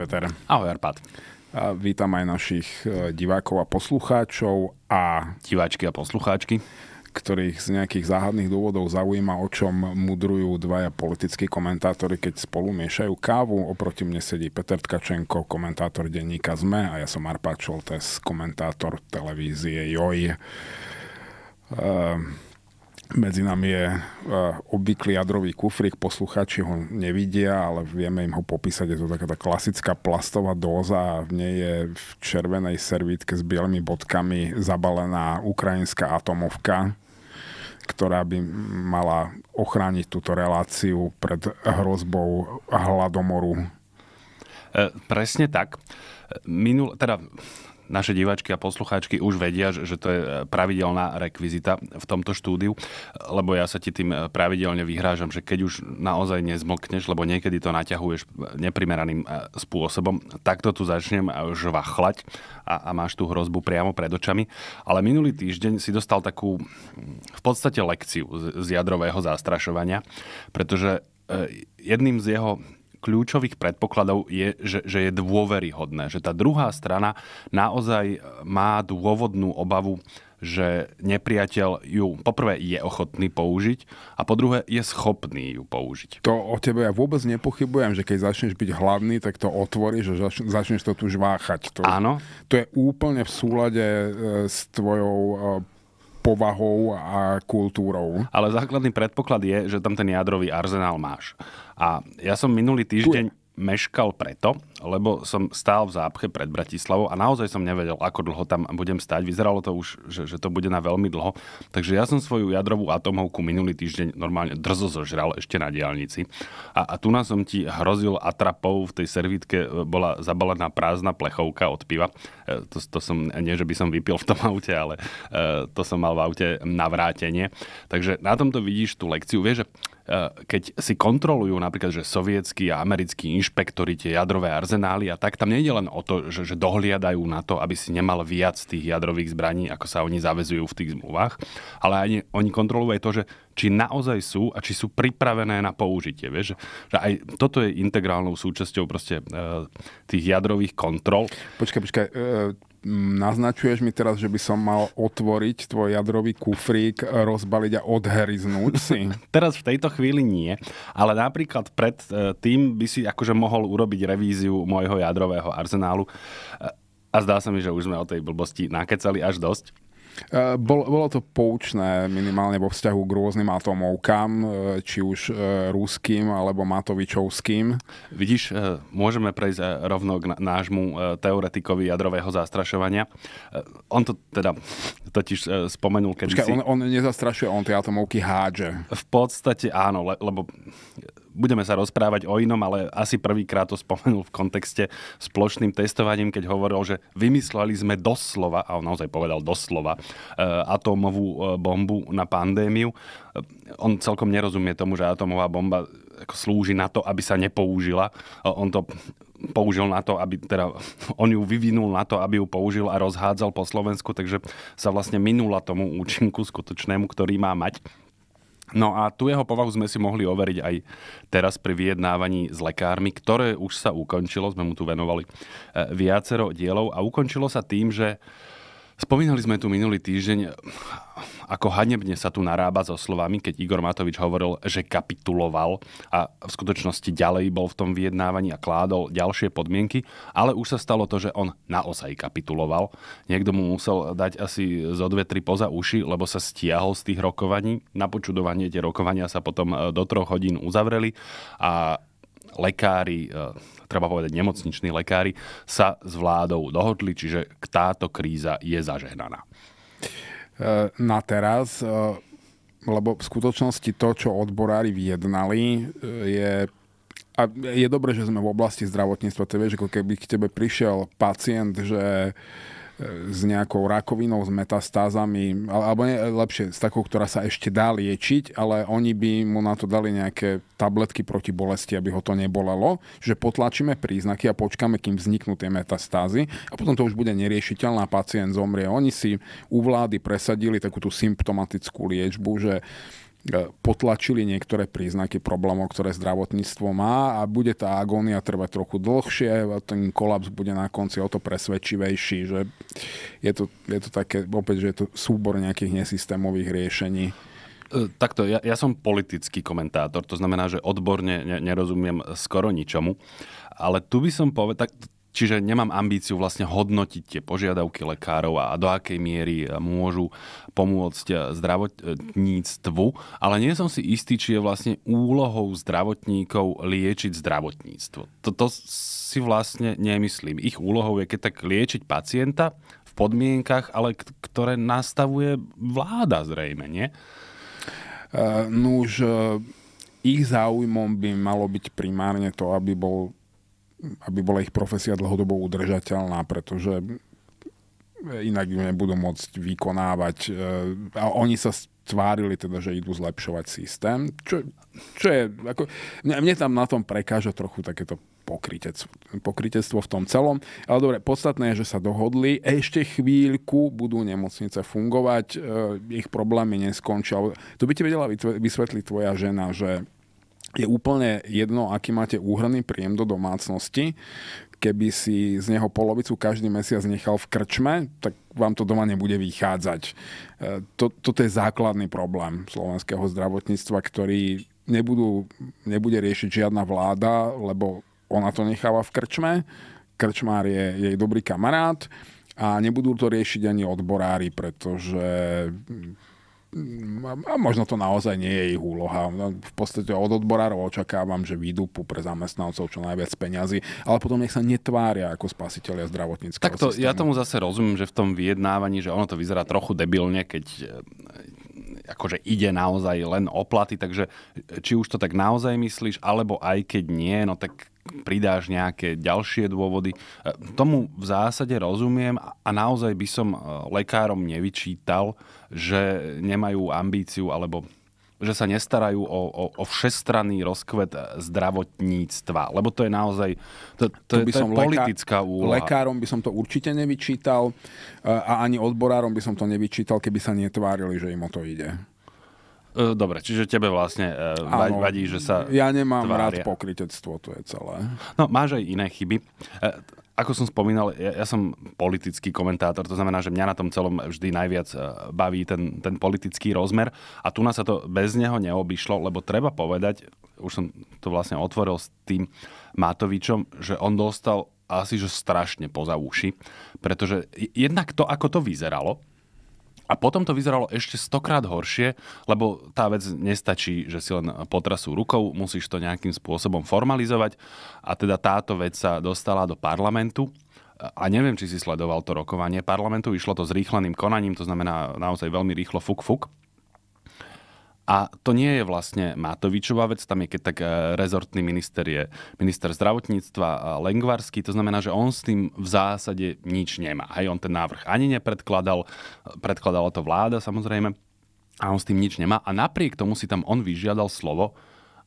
Peter. Ahoj Arpad. A vítam aj našich e, divákov a poslucháčov a... Diváčky a poslucháčky ktorých z nejakých záhadných dôvodov zaujíma, o čom mudrujú dvaja politickí komentátori, keď spolu miešajú kávu. Oproti mne sedí Peter Tkačenko, komentátor denníka ZME a ja som Arpad Čoltes, komentátor televízie JOJ. Ehm medzi nami je eh, obvyklý jadrový kufrík, poslucháči ho nevidia, ale vieme im ho popísať. Je to taká tá klasická plastová dóza a v nej je v červenej servítke s bielými bodkami zabalená ukrajinská atomovka, ktorá by mala ochrániť túto reláciu pred hrozbou hladomoru. E, presne tak. Minul, teda naše diváčky a poslucháčky už vedia, že to je e, pravidelná rekvizita v tomto štúdiu, lebo ja sa ti tým e, pravidelne vyhrážam, že keď už naozaj nezmokneš, lebo niekedy to naťahuješ e, neprimeraným spôsobom, takto tu začnem žvachlať a, a máš tú hrozbu priamo pred očami. Ale minulý týždeň si dostal takú v podstate lekciu z, z jadrového zastrašovania, pretože jedným z jeho kľúčových predpokladov je, že, že je dôveryhodné, že tá druhá strana naozaj e, má dôvodnú obavu, že nepriateľ ju poprvé je ochotný použiť a po druhé je schopný ju použiť. To o tebe ja vôbec nepochybujem, že keď začneš byť hlavný, tak to otvoríš a začneš to tu žváchať. To, Áno. To je úplne v súlade e, s tvojou e, povahou a kultúrou. Ale základný predpoklad je, že tam ten jadrový arzenál máš. A ja som minulý týždeň... Tu je meškal preto, lebo som stál v zápche pred Bratislavou a naozaj som nevedel, ako dlho tam budem stať. Vyzeralo to už, že, že to bude na veľmi dlho. Takže ja som svoju jadrovú atomovku minulý týždeň normálne drzo zožral ešte na diálnici. A, a tu nás som ti hrozil atrapou, v tej servítke e, bola zabalená prázdna plechovka od piva. E, to, to som, nie že by som vypil v tom aute, ale e, to som mal v aute navrátenie. Takže na tomto vidíš tú lekciu. Vieš, že Eh, keď si kontrolujú napríklad, že sovietskí a americkí inšpektori tie jadrové arzenály a tak, tam nejde len o to, že, že dohliadajú na to, aby si nemal viac tých jadrových zbraní, ako sa oni zavezujú v tých zmluvách, ale aj oni kontrolujú aj to, že či naozaj sú a či sú pripravené na použitie. Vieš? Že aj toto je integrálnou súčasťou proste e, tých jadrových kontrol. Počkaj, počkaj, e, naznačuješ mi teraz, že by som mal otvoriť tvoj jadrový kufrík, rozbaliť a odheriznúť si? teraz v tejto chvíli nie, ale napríklad pred e, tým by si akože mohol urobiť revíziu môjho jadrového arzenálu e, a zdá sa mi, že už sme o tej blbosti nakecali až dosť. Eh, bolo, bolo to poučné minimálne vo vzťahu k rôznym atomovkám, eh, či už eh, ruským alebo Matovičovským. Vidíš, môžeme prejsť rovno k nášmu teoretikovi jadrového zastrašovania. On to teda totiž spomenul, keď Počkaj, si... on, on nezastrašuje, on tie atomovky hádže. V podstate áno, le, lebo budeme sa rozprávať o inom, ale asi prvýkrát to spomenul v kontexte s plošným testovaním, keď hovoril, že vymysleli sme doslova, a on naozaj povedal doslova, eh, atómovú eh, bombu na pandémiu. Eh, on celkom nerozumie tomu, že atómová bomba slúži na to, aby sa nepoužila. On to použil na to, aby teda on ju vyvinul na to, aby ju použil a rozhádzal po Slovensku, takže sa vlastne minula tomu účinku skutočnému, ktorý má mať. No a tu jeho povahu sme si mohli overiť aj teraz pri vyjednávaní s lekármi, ktoré už sa ukončilo, sme mu tu venovali e, viacero dielov a ukončilo sa tým, že Spomínali sme tu minulý týždeň, ako hanebne sa tu narába so slovami, keď Igor Matovič hovoril, že kapituloval a v skutočnosti ďalej bol v tom vyjednávaní a kládol ďalšie podmienky, ale už sa stalo to, že on naozaj kapituloval. Niekto mu musel dať asi zo dve, tri poza uši, lebo sa stiahol z tých rokovaní. Na počudovanie tie rokovania sa potom e, do troch hodín uzavreli a lekári, e, treba povedať nemocniční lekári, sa s vládou dohodli, čiže táto kríza je zažehnaná. E, na teraz, e, lebo v skutočnosti to, čo odborári vyjednali, je a je dobré, že sme v oblasti zdravotníctva. Ty vieš, ako keby k tebe prišiel pacient, že uh, s nejakou rakovinou, s metastázami, alebo nie, lepšie, s takou, ktorá sa ešte dá liečiť, ale oni by mu na to dali nejaké tabletky proti bolesti, aby ho to nebolelo, že potlačíme príznaky a počkáme, kým vzniknú tie metastázy a potom to už bude neriešiteľná, pacient zomrie. Oni si u vlády presadili takú tú symptomatickú liečbu, že E, potlačili niektoré príznaky problémov, ktoré zdravotníctvo má a bude tá agónia trvať trochu dlhšie a e, ten kolaps bude na konci o to presvedčivejší, že je to, je to také, opäť, že je to súbor nejakých nesystémových riešení. E, takto, ja, ja som politický komentátor, to znamená, že odborne nerozumiem skoro ničomu, ale tu by som povedal, tak Čiže nemám ambíciu vlastne hodnotiť tie požiadavky lekárov a do akej miery e, môžu pomôcť e, zdravotníctvu, ale nie som si istý, či je vlastne úlohou zdravotníkov liečiť zdravotníctvo. Toto si vlastne nemyslím. Ich úlohou je keď tak liečiť pacienta v podmienkach, ale ktoré nastavuje vláda zrejme, nie? Uh, e, no už uh, ich záujmom by malo byť primárne to, aby bol aby bola ich profesia dlhodobo udržateľná, pretože e, inak ju nebudú môcť vykonávať. E, a oni sa tvárili teda, že idú zlepšovať systém, čo, čo je, ako, mne, mne tam na tom prekáža trochu takéto pokrytectvo v tom celom. Ale dobre, podstatné je, že sa dohodli. Ešte chvíľku budú nemocnice fungovať, e, ich problémy neskončia. To by ti vedela vysvetliť tvoja žena, že je úplne jedno, aký máte úhrný príjem do domácnosti. Keby si z neho polovicu každý mesiac nechal v krčme, tak vám to doma nebude vychádzať. E, toto je základný problém slovenského zdravotníctva, ktorý nebudú, nebude riešiť žiadna vláda, lebo ona to necháva v krčme. Krčmár je jej dobrý kamarát a nebudú to riešiť ani odborári, pretože Mm, a možno to naozaj nie je ich úloha. No, v podstate od odborárov očakávam, že výdupu pre zamestnancov čo najviac peňazí, ale potom nech sa netvária ako spasiteľia zdravotníckého Takto, systému. ja tomu zase rozumiem, že v tom vyjednávaní, že ono to vyzerá trochu debilne, keď e, akože ide naozaj len o platy, takže či už to tak naozaj myslíš, alebo aj keď nie, no tak pridáš nejaké ďalšie dôvody. E, tomu v zásade rozumiem a naozaj by som e, lekárom nevyčítal, že nemajú ambíciu alebo že sa nestarajú o, o, o všestranný rozkvet zdravotníctva, lebo to je naozaj to, to, to by to som je politická lekár, úloha. Lekárom by som to určite nevyčítal e, a ani odborárom by som to nevyčítal, keby sa netvárili, že im o to ide. E, dobre, čiže tebe vlastne e, ano, vadí, že sa... Ja nemám tvária. rád pokritectvo, to je celé. No, máš aj iné chyby ako som spomínal, ja, ja som politický komentátor, to znamená, že mňa na tom celom vždy najviac e, baví ten, ten politický rozmer a tu nás sa to bez neho neobyšlo, lebo treba povedať, už som to vlastne otvoril s tým Matovičom, že on dostal asi že strašne poza uši, pretože jednak to, ako to vyzeralo, a potom to vyzeralo ešte stokrát horšie, lebo tá vec nestačí, že si len potrasú rukou, musíš to nejakým spôsobom formalizovať. A teda táto vec sa dostala do parlamentu. A neviem, či si sledoval to rokovanie parlamentu, išlo to s rýchleným konaním, to znamená naozaj veľmi rýchlo fuk fuk. A to nie je vlastne Matovičová vec, tam je keď tak e, rezortný minister je minister zdravotníctva e, Lengvarský, to znamená, že on s tým v zásade nič nemá. Hej, on ten návrh ani nepredkladal, e, predkladala to vláda samozrejme, a on s tým nič nemá. A napriek tomu si tam on vyžiadal slovo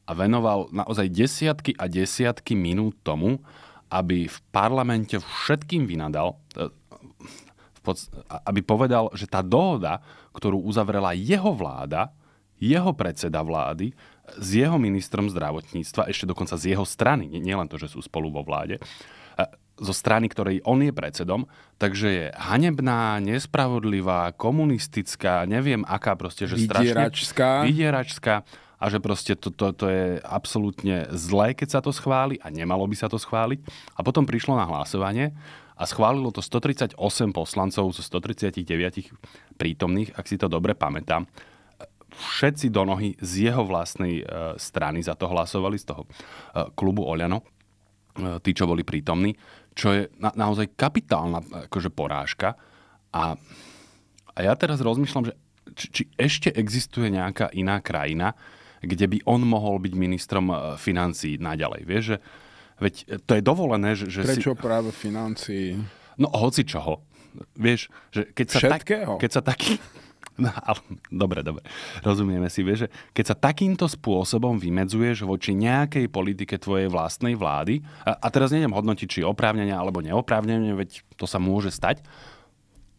a venoval naozaj desiatky a desiatky minút tomu, aby v parlamente všetkým vynadal, aby povedal, že tá dohoda, ktorú uzavrela jeho vláda, jeho predseda vlády s jeho ministrom zdravotníctva, ešte dokonca z jeho strany, nielen to, že sú spolu vo vláde, e, zo strany, ktorej on je predsedom, takže je hanebná, nespravodlivá, komunistická, neviem aká proste, že vydieračská. strašne... Vydieračská. A že proste to, to, to je absolútne zlé, keď sa to schváli a nemalo by sa to schváliť. A potom prišlo na hlasovanie a schválilo to 138 poslancov zo 139 prítomných, ak si to dobre pamätám všetci do nohy z jeho vlastnej e, strany za to hlasovali, z toho e, klubu Oliano, e, tí, čo boli prítomní, čo je na, naozaj kapitálna akože porážka. A, a ja teraz rozmýšľam, že či, či ešte existuje nejaká iná krajina, kde by on mohol byť ministrom financií naďalej. Vieš, že, veď to je dovolené, že, že Prečo si... práve financí? No hoci čoho. Vieš, že keď sa, tak, keď sa taký No, dobre, dobre. Rozumieme si, vieš, že keď sa takýmto spôsobom vymedzuješ voči nejakej politike tvojej vlastnej vlády, a, a teraz nejdem hodnotiť, či oprávnenia alebo neoprávnenia, veď to sa môže stať,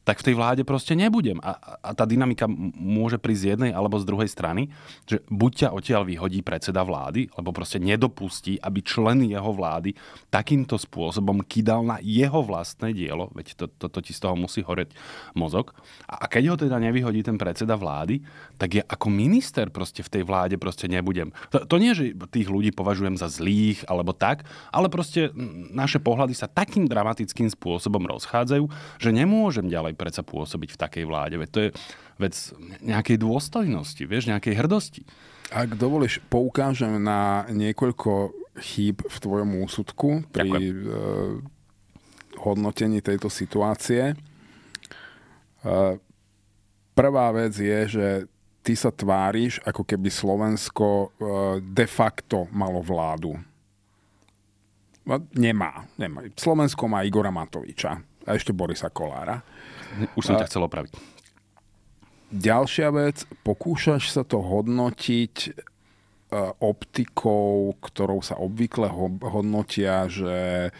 tak v tej vláde proste nebudem. A, a tá dynamika môže prísť z jednej alebo z druhej strany, že buď ťa odtiaľ vyhodí predseda vlády, alebo proste nedopustí, aby člen jeho vlády takýmto spôsobom kydal na jeho vlastné dielo, veď to, to, to ti z toho musí horeť mozog. A, a keď ho teda nevyhodí ten predseda vlády, tak ja ako minister proste v tej vláde proste nebudem. To, to nie, že tých ľudí považujem za zlých alebo tak, ale proste naše pohľady sa takým dramatickým spôsobom rozchádzajú, že nemôžem ďalej mali predsa pôsobiť v takej vláde. Veď to je vec nejakej dôstojnosti, vieš, nejakej hrdosti. Ak dovolíš, poukážem na niekoľko chýb v tvojom úsudku pri uh, hodnotení tejto situácie. Uh, prvá vec je, že ty sa tváriš, ako keby Slovensko eh, de facto malo vládu. No, nemá. nemá. Slovensko má Igora Matoviča a ešte Borisa Kolára. Už som a... ťa chcel opraviť. Ďalšia vec, pokúšaš sa to hodnotiť e, optikou, ktorou sa obvykle hodnotia, že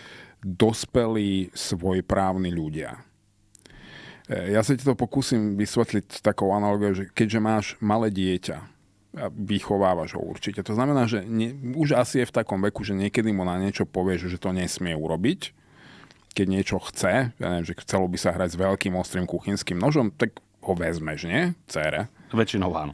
dospelí svojprávni ľudia. E, ja sa ti to pokúsim vysvetliť takou analogiou, že keďže máš malé dieťa, a vychovávaš ho určite. To znamená, že ne, už asi je v takom veku, že niekedy mu na niečo povieš, že to nesmie urobiť keď niečo chce, ja neviem, že chcelo by sa hrať s veľkým ostrým kuchynským nožom, tak ho vezmeš, nie? Cére. Väčšinou áno.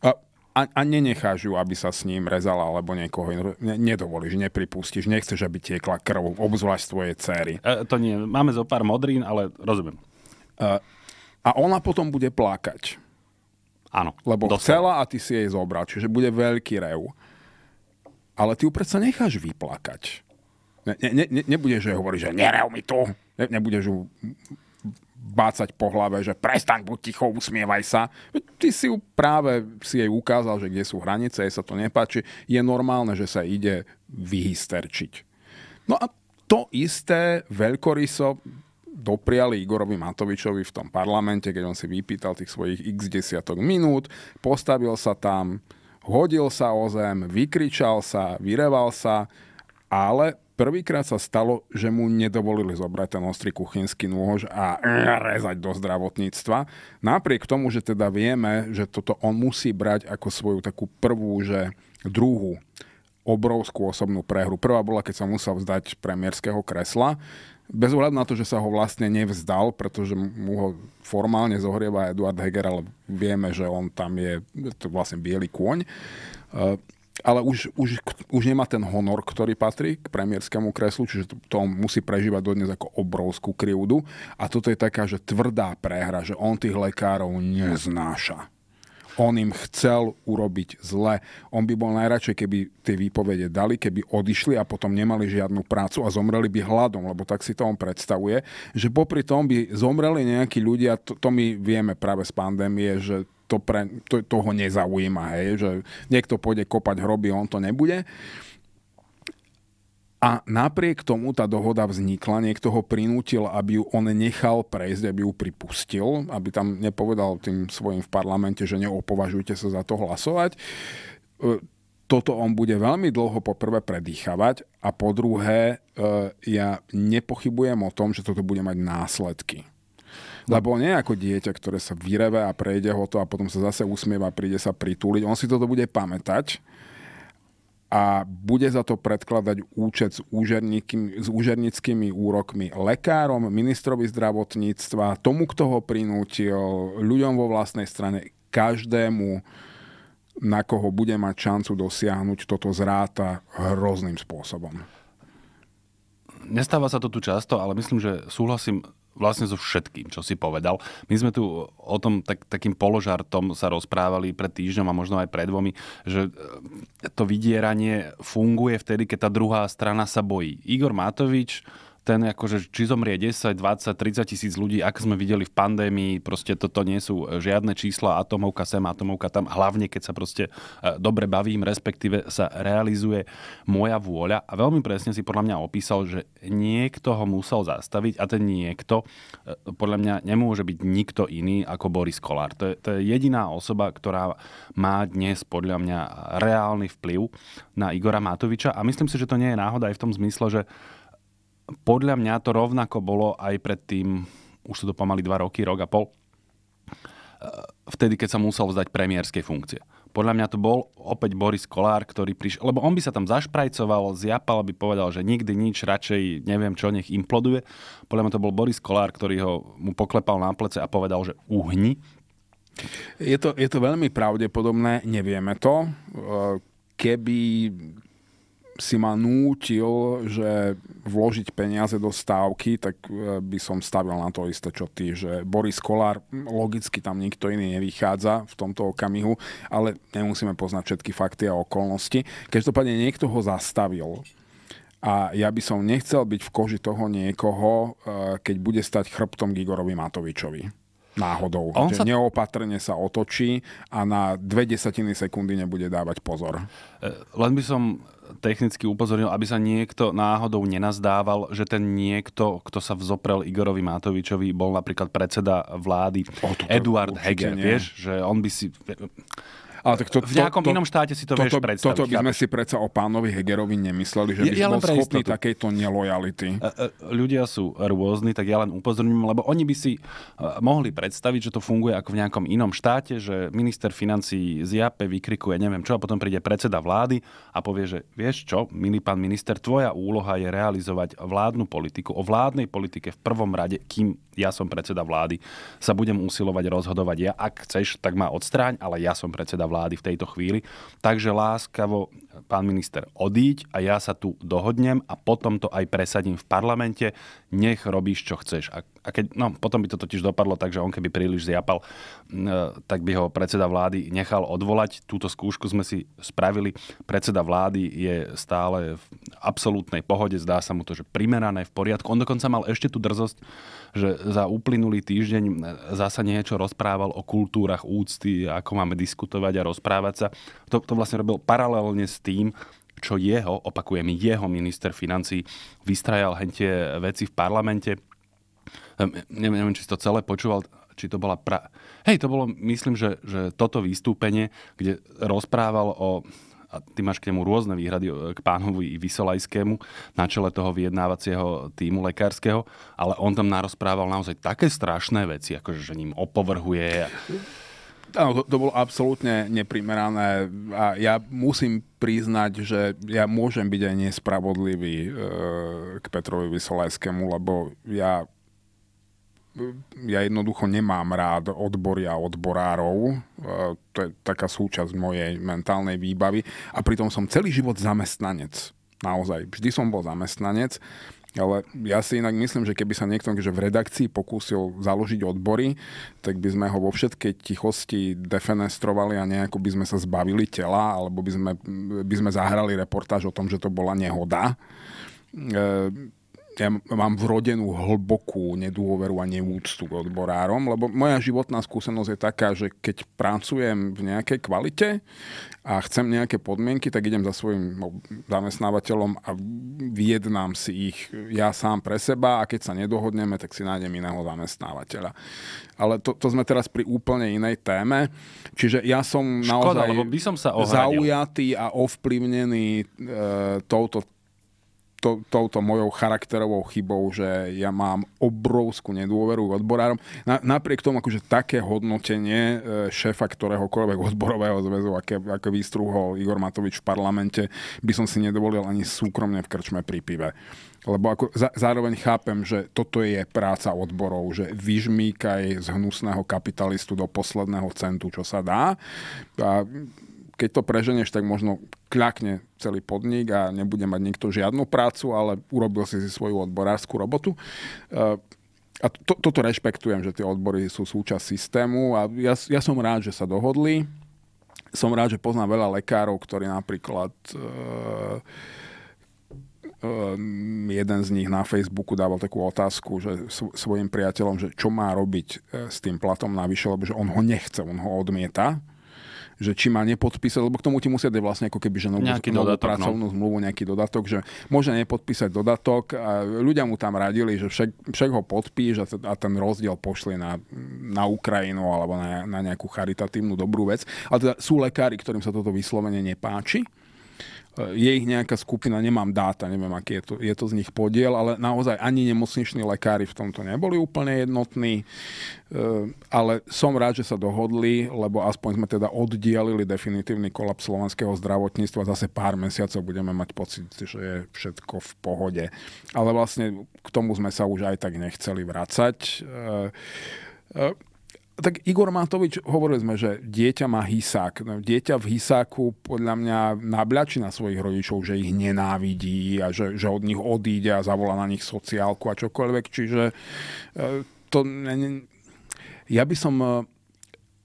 A, a, a nenecháš ju, aby sa s ním rezala alebo niekoho. Ne, nedovolíš, nepripustíš, nechceš, aby tiekla krv, obzvlášť tvojej céry. E, to nie, máme zo pár modrín, ale rozumiem. E, a ona potom bude plakať. Áno. Lebo dostal. chcela a ty si jej zobral, čiže bude veľký reu. Ale ty ju predsa necháš vyplakať. Ne, ne, ne, nebudeš jej hovoriť, že nerev mi tu. Ne, nebudeš ju bácať po hlave, že prestaň, buď ticho, usmievaj sa. Ty si ju práve si jej ukázal, že kde sú hranice, jej sa to nepáči. Je normálne, že sa ide vyhysterčiť. No a to isté veľkoryso dopriali Igorovi Matovičovi v tom parlamente, keď on si vypýtal tých svojich x desiatok minút, postavil sa tam, hodil sa o zem, vykričal sa, vyreval sa, ale Prvýkrát sa stalo, že mu nedovolili zobrať ten ostrý kuchynský nôž a rezať do zdravotníctva. Napriek tomu, že teda vieme, že toto on musí brať ako svoju takú prvú, že druhú obrovskú osobnú prehru. Prvá bola, keď sa musel vzdať premiérskeho kresla. Bez ohľadu na to, že sa ho vlastne nevzdal, pretože mu ho formálne zohrieva Eduard Heger, ale vieme, že on tam je to vlastne biely kôň ale už, už, už nemá ten honor, ktorý patrí k premiérskému kreslu, čiže to, to musí prežívať dodnes ako obrovskú krivdu. A toto je taká, že tvrdá prehra, že on tých lekárov neznáša. On im chcel urobiť zle. On by bol najradšej, keby tie výpovede dali, keby odišli a potom nemali žiadnu prácu a zomreli by hladom, lebo tak si to on predstavuje, že popri tom by zomreli nejakí ľudia, to, to my vieme práve z pandémie, že to, pre, to, toho nezaujíma, hej, že niekto pôjde kopať hroby, on to nebude. A napriek tomu tá dohoda vznikla, niekto ho prinútil, aby ju on nechal prejsť, aby ju pripustil, aby tam nepovedal tým svojim v parlamente, že neopovažujte sa za to hlasovať. E, toto on bude veľmi dlho poprvé predýchavať a po druhé e, ja nepochybujem o tom, že toto bude mať následky. No. Lebo nie ako dieťa, ktoré sa vyreve a prejde ho to a potom sa zase usmieva, príde sa pritúliť. On si toto bude pamätať a bude za to predkladať účet s, s úžernickými úrokmi lekárom, ministrovi zdravotníctva, tomu, kto ho prinútil, ľuďom vo vlastnej strane, každému, na koho bude mať šancu dosiahnuť toto zráta hrozným spôsobom. Nestáva sa to tu často, ale myslím, že súhlasím vlastne so všetkým, čo si povedal. My sme tu o tom tak, takým položartom sa rozprávali pred týždňom a možno aj pred dvomi, že e, to vydieranie funguje vtedy, keď tá druhá strana sa bojí. Igor Matovič ten akože, či zomrie 10, 20, 30 tisíc ľudí, ak sme videli v pandémii, proste toto nie sú e, žiadne čísla, atomovka sem, atomovka tam, hlavne keď sa proste e, dobre bavím, respektíve sa realizuje moja vôľa a veľmi presne si podľa mňa opísal, že niekto ho musel zastaviť a ten niekto e, podľa mňa nemôže byť nikto iný ako Boris Kolár. To je, to je jediná osoba, ktorá má dnes podľa mňa reálny vplyv na Igora Matoviča a myslím si, že to nie je náhoda aj v tom zmysle, že podľa mňa to rovnako bolo aj predtým, už sú to pomaly 2 roky, rok a pol, eh, vtedy, keď sa musel vzdať premiérskej funkcie. Podľa mňa to bol opäť Boris Kolár, ktorý prišiel, lebo on by sa tam zašprajcoval, zjapal, aby povedal, že nikdy nič, radšej neviem čo, nech imploduje. Podľa mňa to bol Boris Kolár, ktorý ho mu poklepal na plece a povedal, že uhni. Je to, je to veľmi pravdepodobné, nevieme to. Eh, keby si ma nútil, že vložiť peniaze do stávky, tak e, by som stavil na to isté, čo ty, že Boris Kolár, logicky tam nikto iný nevychádza v tomto okamihu, ale nemusíme poznať všetky fakty a okolnosti. Každopádne niekto ho zastavil a ja by som nechcel byť v koži toho niekoho, e, keď bude stať chrbtom Gigorovi Matovičovi náhodou. On že sa... neopatrne sa otočí a na dve desatiny sekundy nebude dávať pozor. E, len by som technicky upozornil, aby sa niekto náhodou nenazdával, že ten niekto, kto sa vzoprel Igorovi Matovičovi, bol napríklad predseda vlády o, Eduard Heger, Nie. Vieš, že on by si... Ale tak to, v nejakom to, inom štáte si to to vieš predstaviť. Toto by sme si predsa o pánovi Hegerovi nemysleli, že by ja, ja bol schopný istotu. takejto nelojality. E, e, ľudia sú rôzni, tak ja len upozorňujem, lebo oni by si e, mohli predstaviť, že to funguje ako v nejakom inom štáte, že minister financí z Jape vykrikuje neviem čo a potom príde predseda vlády a povie, že vieš čo, milý pán minister, tvoja úloha je realizovať vládnu politiku, o vládnej politike v prvom rade, kým ja som predseda vlády, sa budem usilovať rozhodovať ja. Ak chceš, tak ma odstráň, ale ja som predseda vlády v tejto chvíli. Takže láskavo, pán minister, odíď a ja sa tu dohodnem a potom to aj presadím v parlamente. Nech robíš, čo chceš. A, a keď, no, potom by to totiž dopadlo tak, že on keby príliš zjapal, E, tak by ho predseda vlády nechal odvolať. Túto skúšku sme si spravili. Predseda vlády je stále v absolútnej pohode, zdá sa mu to, že primerané, v poriadku. On dokonca mal ešte tú drzosť, že za uplynulý týždeň e, zasa niečo rozprával o kultúrach úcty, ako máme diskutovať a rozprávať sa. To, to vlastne robil paralelne s tým, čo jeho, opakujem, jeho minister financí vystrajal hentie veci v parlamente. neviem či si to celé počúval, či to bola... Pra... Hej, to bolo, myslím, že, že toto vystúpenie, kde rozprával o a ty máš k nemu rôzne výhrady e, k pánovi Vysolajskému na čele toho vyjednávacieho týmu lekárskeho, ale on tam narozprával naozaj také strašné veci, akože že ním opovrhuje. A... Áno, to, to bolo absolútne neprimerané a ja musím priznať, že ja môžem byť aj nespravodlivý e, k Petrovi Vysolajskému, lebo ja ja jednoducho nemám rád odbory a odborárov. E, to je taká súčasť mojej mentálnej výbavy. A pritom som celý život zamestnanec. Naozaj, vždy som bol zamestnanec. Ale ja si inak myslím, že keby sa niekto že v redakcii pokúsil založiť odbory, tak by sme ho vo všetkej tichosti defenestrovali a nejako by sme sa zbavili tela, alebo by sme, by sme zahrali reportáž o tom, že to bola nehoda. E, ja mám vrodenú hlbokú nedôveru a neúctu k odborárom, lebo moja životná skúsenosť je taká, že keď pracujem v nejakej kvalite a chcem nejaké podmienky, tak idem za svojim no, zamestnávateľom a vyjednám si ich ja sám pre seba a keď sa nedohodneme, tak si nájdem iného zamestnávateľa. Ale to, to sme teraz pri úplne inej téme. Čiže ja som Škoda, naozaj by som sa zaujatý a ovplyvnený e, touto to, touto mojou charakterovou chybou, že ja mám obrovskú nedôveru k odborárom. Na, napriek tomu, akože také hodnotenie e, šéfa ktoréhokoľvek odborového zväzu, aké, aké vystruhol Igor Matovič v parlamente, by som si nedovolil ani súkromne v krčme pri pive. Lebo ako, za, zároveň chápem, že toto je práca odborov, že vyžmíkaj z hnusného kapitalistu do posledného centu, čo sa dá. A keď to preženeš, tak možno kľakne celý podnik a nebude mať nikto žiadnu prácu, ale urobil si si svoju odborárskú robotu. E, a to, toto rešpektujem, že tie odbory sú súčasť systému a ja, ja som rád, že sa dohodli. Som rád, že poznám veľa lekárov, ktorí napríklad... E-, e jeden z nich na Facebooku dával takú otázku, že svojim priateľom, že čo má robiť e, s tým platom navyše, lebo že on ho nechce, on ho odmieta že či má nepodpísať, lebo k tomu ti musia dať vlastne ako keby že novú, nejaký novú dodatok, no. pracovnú no. zmluvu, nejaký dodatok, že môže nepodpísať dodatok a ľudia mu tam radili, že však, však ho podpíš a, a ten rozdiel pošli na, na Ukrajinu alebo na, na nejakú charitatívnu dobrú vec. Ale teda sú lekári, ktorým sa toto vyslovene nepáči je ich nejaká skupina, nemám dáta, neviem, aký je to, je to z nich podiel, ale naozaj ani nemocniční lekári v tomto neboli úplne jednotní, e, ale som rád, že sa dohodli, lebo aspoň sme teda oddialili definitívny kolaps slovenského zdravotníctva. Zase pár mesiacov budeme mať pocit, že je všetko v pohode. Ale vlastne k tomu sme sa už aj tak nechceli vracať. E, e, tak Igor Matovič, hovorili sme, že dieťa má hisák. No, dieťa v hisáku podľa mňa nabľačí na svojich rodičov, že ich nenávidí a že, že od nich odíde a zavolá na nich sociálku a čokoľvek. Čiže e, to... Ja by som e,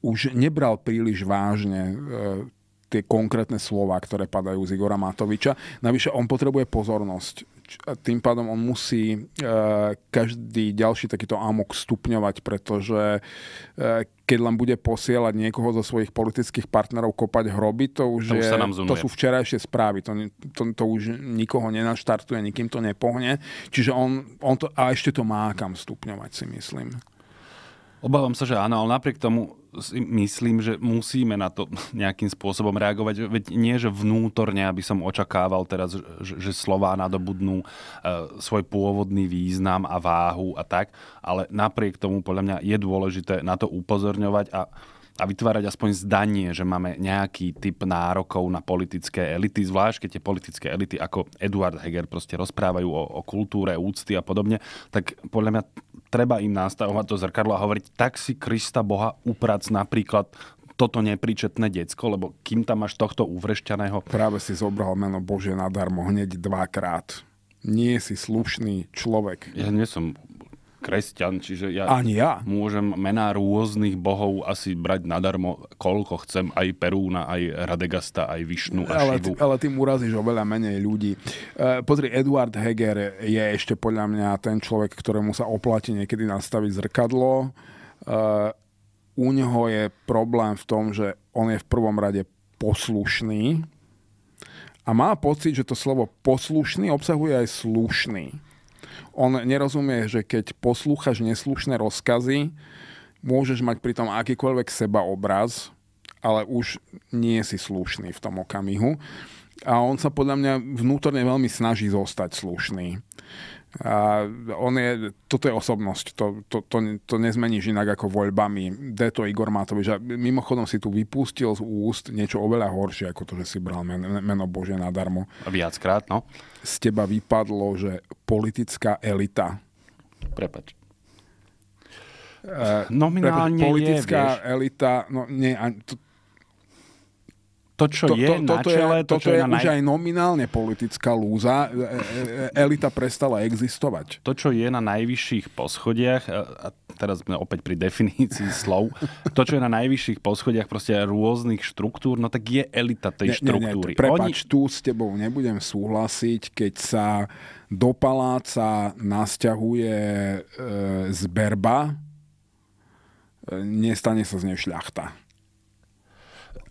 už nebral príliš vážne e, tie konkrétne slova, ktoré padajú z Igora Matoviča. Navyše, on potrebuje pozornosť a tým pádom on musí e, každý ďalší takýto amok stupňovať, pretože e, keď len bude posielať niekoho zo svojich politických partnerov kopať hroby, to už, to je, nám to sú včerajšie správy, to, to, to už nikoho nenaštartuje, nikým to nepohne. Čiže on, on to, a ešte to má kam stupňovať, si myslím. Obávam sa, že áno, ale napriek tomu si myslím, že musíme na to nejakým spôsobom reagovať. Veď nie, že vnútorne, aby som očakával teraz, že, slová nadobudnú e, svoj pôvodný význam a váhu a tak, ale napriek tomu podľa mňa je dôležité na to upozorňovať a a vytvárať aspoň zdanie, že máme nejaký typ nárokov na politické elity, zvlášť keď tie politické elity ako Eduard Heger proste rozprávajú o, o kultúre, úcty a podobne, tak podľa mňa treba im nastavovať to zrkadlo a hovoriť, tak si Krista Boha uprac napríklad toto nepríčetné decko, lebo kým tam máš tohto uvrešťaného... Práve si zobral meno Bože nadarmo hneď dvakrát nie si slušný človek. Ja nie som kresťan, čiže ja, Ani ja môžem mená rôznych bohov asi brať nadarmo, koľko chcem, aj Perúna, aj Radegasta, aj Višnu a ale, Šivu. Ty, ale tým urazíš oveľa menej ľudí. E, pozri, Eduard Heger je ešte podľa mňa ten človek, ktorému sa oplatí niekedy nastaviť zrkadlo. E, u neho je problém v tom, že on je v prvom rade poslušný a má pocit, že to slovo poslušný obsahuje aj slušný. On nerozumie, že keď poslúchaš neslušné rozkazy, môžeš mať pritom akýkoľvek seba obraz, ale už nie si slušný v tom okamihu. A on sa podľa mňa vnútorne veľmi snaží zostať slušný. A on je, toto je osobnosť, to, to, to, to nezmeníš inak ako voľbami. Deto Igor Matovič, a mimochodom si tu vypustil z úst niečo oveľa horšie ako to, že si bral men, meno Bože nadarmo. Viackrát, no. Z teba vypadlo, že politická elita. Prepač. E, Nominálne prepač, politická nie, elita, no nie, to, to, čo to, je to, na čele, je, to, čo je, na naj... už aj nominálne politická lúza, e, e, e, elita prestala existovať. To, čo je na najvyšších poschodiach, a teraz sme opäť pri definícii slov, to, čo je na najvyšších poschodiach proste rôznych štruktúr, no tak je elita tej ne, štruktúry. Ne, ne, prepač, Oni... tu s tebou nebudem súhlasiť, keď sa do paláca nasťahuje e, zberba, e, nestane sa z nej šľachta.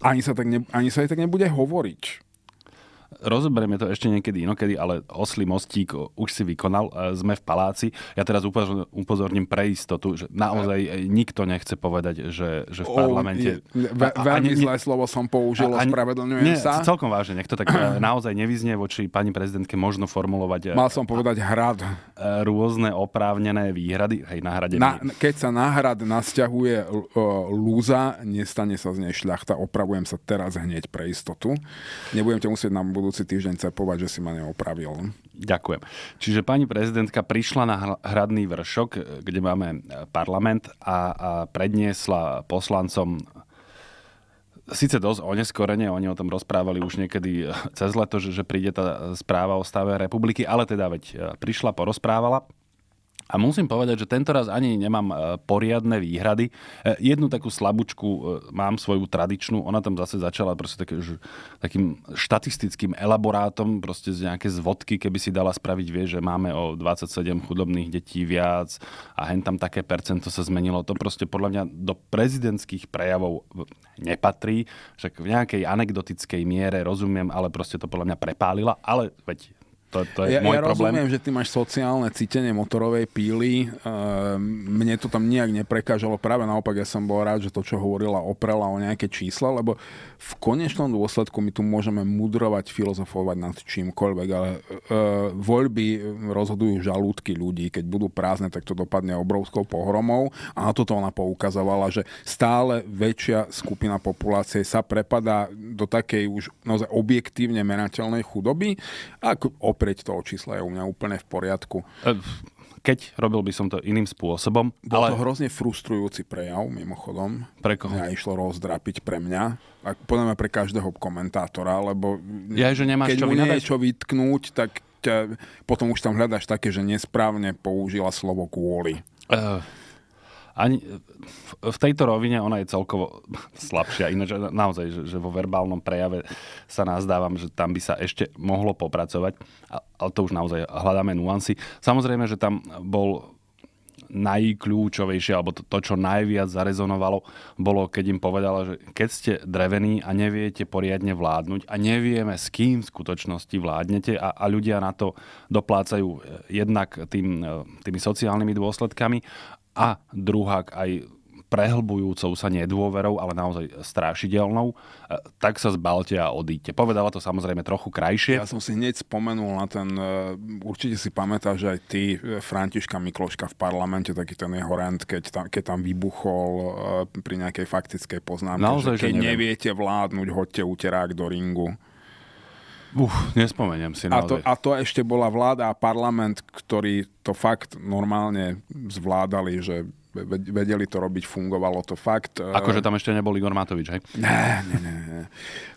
Ani sa, tak ne, ani sa aj tak nebude hovoriť. Rozoberieme to ešte niekedy inokedy, ale oslý mostík už si vykonal, e, sme v paláci. Ja teraz upozorním pre istotu, že naozaj nikto nechce povedať, že, že v parlamente... Oh, veľmi zlé slovo som použil, ospravedlňujem sa. Celkom vážne, nech to tak e, naozaj nevyznie voči pani prezidentke možno formulovať... E, Mal som povedať hrad. Rôzne oprávnené výhrady. Hej, hrade... Na, keď sa hrad nasťahuje lúza, nestane sa z nej šľachta. Opravujem sa teraz hneď pre istotu. Nebudem ťa musieť nám budúci týždeň cepovať, že si ma neopravil. Ďakujem. Čiže pani prezidentka prišla na hradný vršok, eh, kde máme eh, parlament a, a predniesla poslancom síce dosť oneskorene, oni o tom rozprávali už niekedy eh, cez leto, že, že príde tá správa o stave republiky, ale teda veď prišla, porozprávala a musím povedať, že tento raz ani nemám e, poriadne výhrady. E, jednu takú slabúčku e, mám svoju tradičnú, ona tam zase začala proste také, takým štatistickým elaborátom, proste z nejaké zvodky, keby si dala spraviť, vie, že máme o 27 chudobných detí viac a hen tam také percento sa zmenilo. To proste podľa mňa do prezidentských prejavov nepatrí, však v nejakej anekdotickej miere rozumiem, ale proste to podľa mňa prepálila, ale veď to, to je ja, môj ja problém. rozumiem, že ty máš sociálne cítenie motorovej píly. Ehm, mne to tam nejak neprekážalo. Práve naopak, ja som bol rád, že to, čo hovorila, oprela o nejaké čísla, lebo v konečnom dôsledku my tu môžeme mudrovať, filozofovať nad čímkoľvek, ale e, voľby e, rozhodujú žalúdky ľudí. Keď budú prázdne, tak to dopadne obrovskou pohromou. A na toto ona poukazovala, že stále väčšia skupina populácie sa prepadá do takej už naozaj objektívne merateľnej chudoby, ako oprieť toho čísla je u mňa úplne v poriadku. E, keď robil by som to iným spôsobom. Bol ale... to hrozne frustrujúci prejav, mimochodom. Pre koho? Mňa išlo rozdrapiť pre mňa. A podľa mňa pre každého komentátora, lebo ja, že nemáš keď čo mu nie je čo vytknúť, tak ťa, potom už tam hľadaš také, že nesprávne použila slovo kvôli. Uh, ani, v tejto rovine ona je celkovo slabšia. Ináč naozaj, že, že vo verbálnom prejave sa nazdávam, že tam by sa ešte mohlo popracovať, ale to už naozaj hľadáme nuancy. Samozrejme, že tam bol najkľúčovejšie, alebo to, to, čo najviac zarezonovalo, bolo, keď im povedala, že keď ste drevení a neviete poriadne vládnuť a nevieme, s kým v skutočnosti vládnete a, a ľudia na to doplácajú eh, jednak tým, eh, tými sociálnymi dôsledkami a druhák aj prehlbujúcou sa nedôverou, ale naozaj strašidelnou, e, tak sa zbalte a odíďte. Povedala to samozrejme trochu krajšie. Ja som si hneď spomenul na ten, e, určite si pamätáš aj ty, e, Františka Mikloška v parlamente, taký ten jeho rent, keď tam, keď tam vybuchol pri nejakej faktickej poznámke, naozaj, že, keď že neviem. neviete vládnuť, hoďte uterák do ringu. Uf, nespomeniem si a to, a to ešte bola vláda a parlament, ktorí to fakt normálne zvládali, že vedeli to robiť, fungovalo to fakt. E- akože tam ešte nebol Igor Matovič, hej? Ne, ne, ne. ne. E,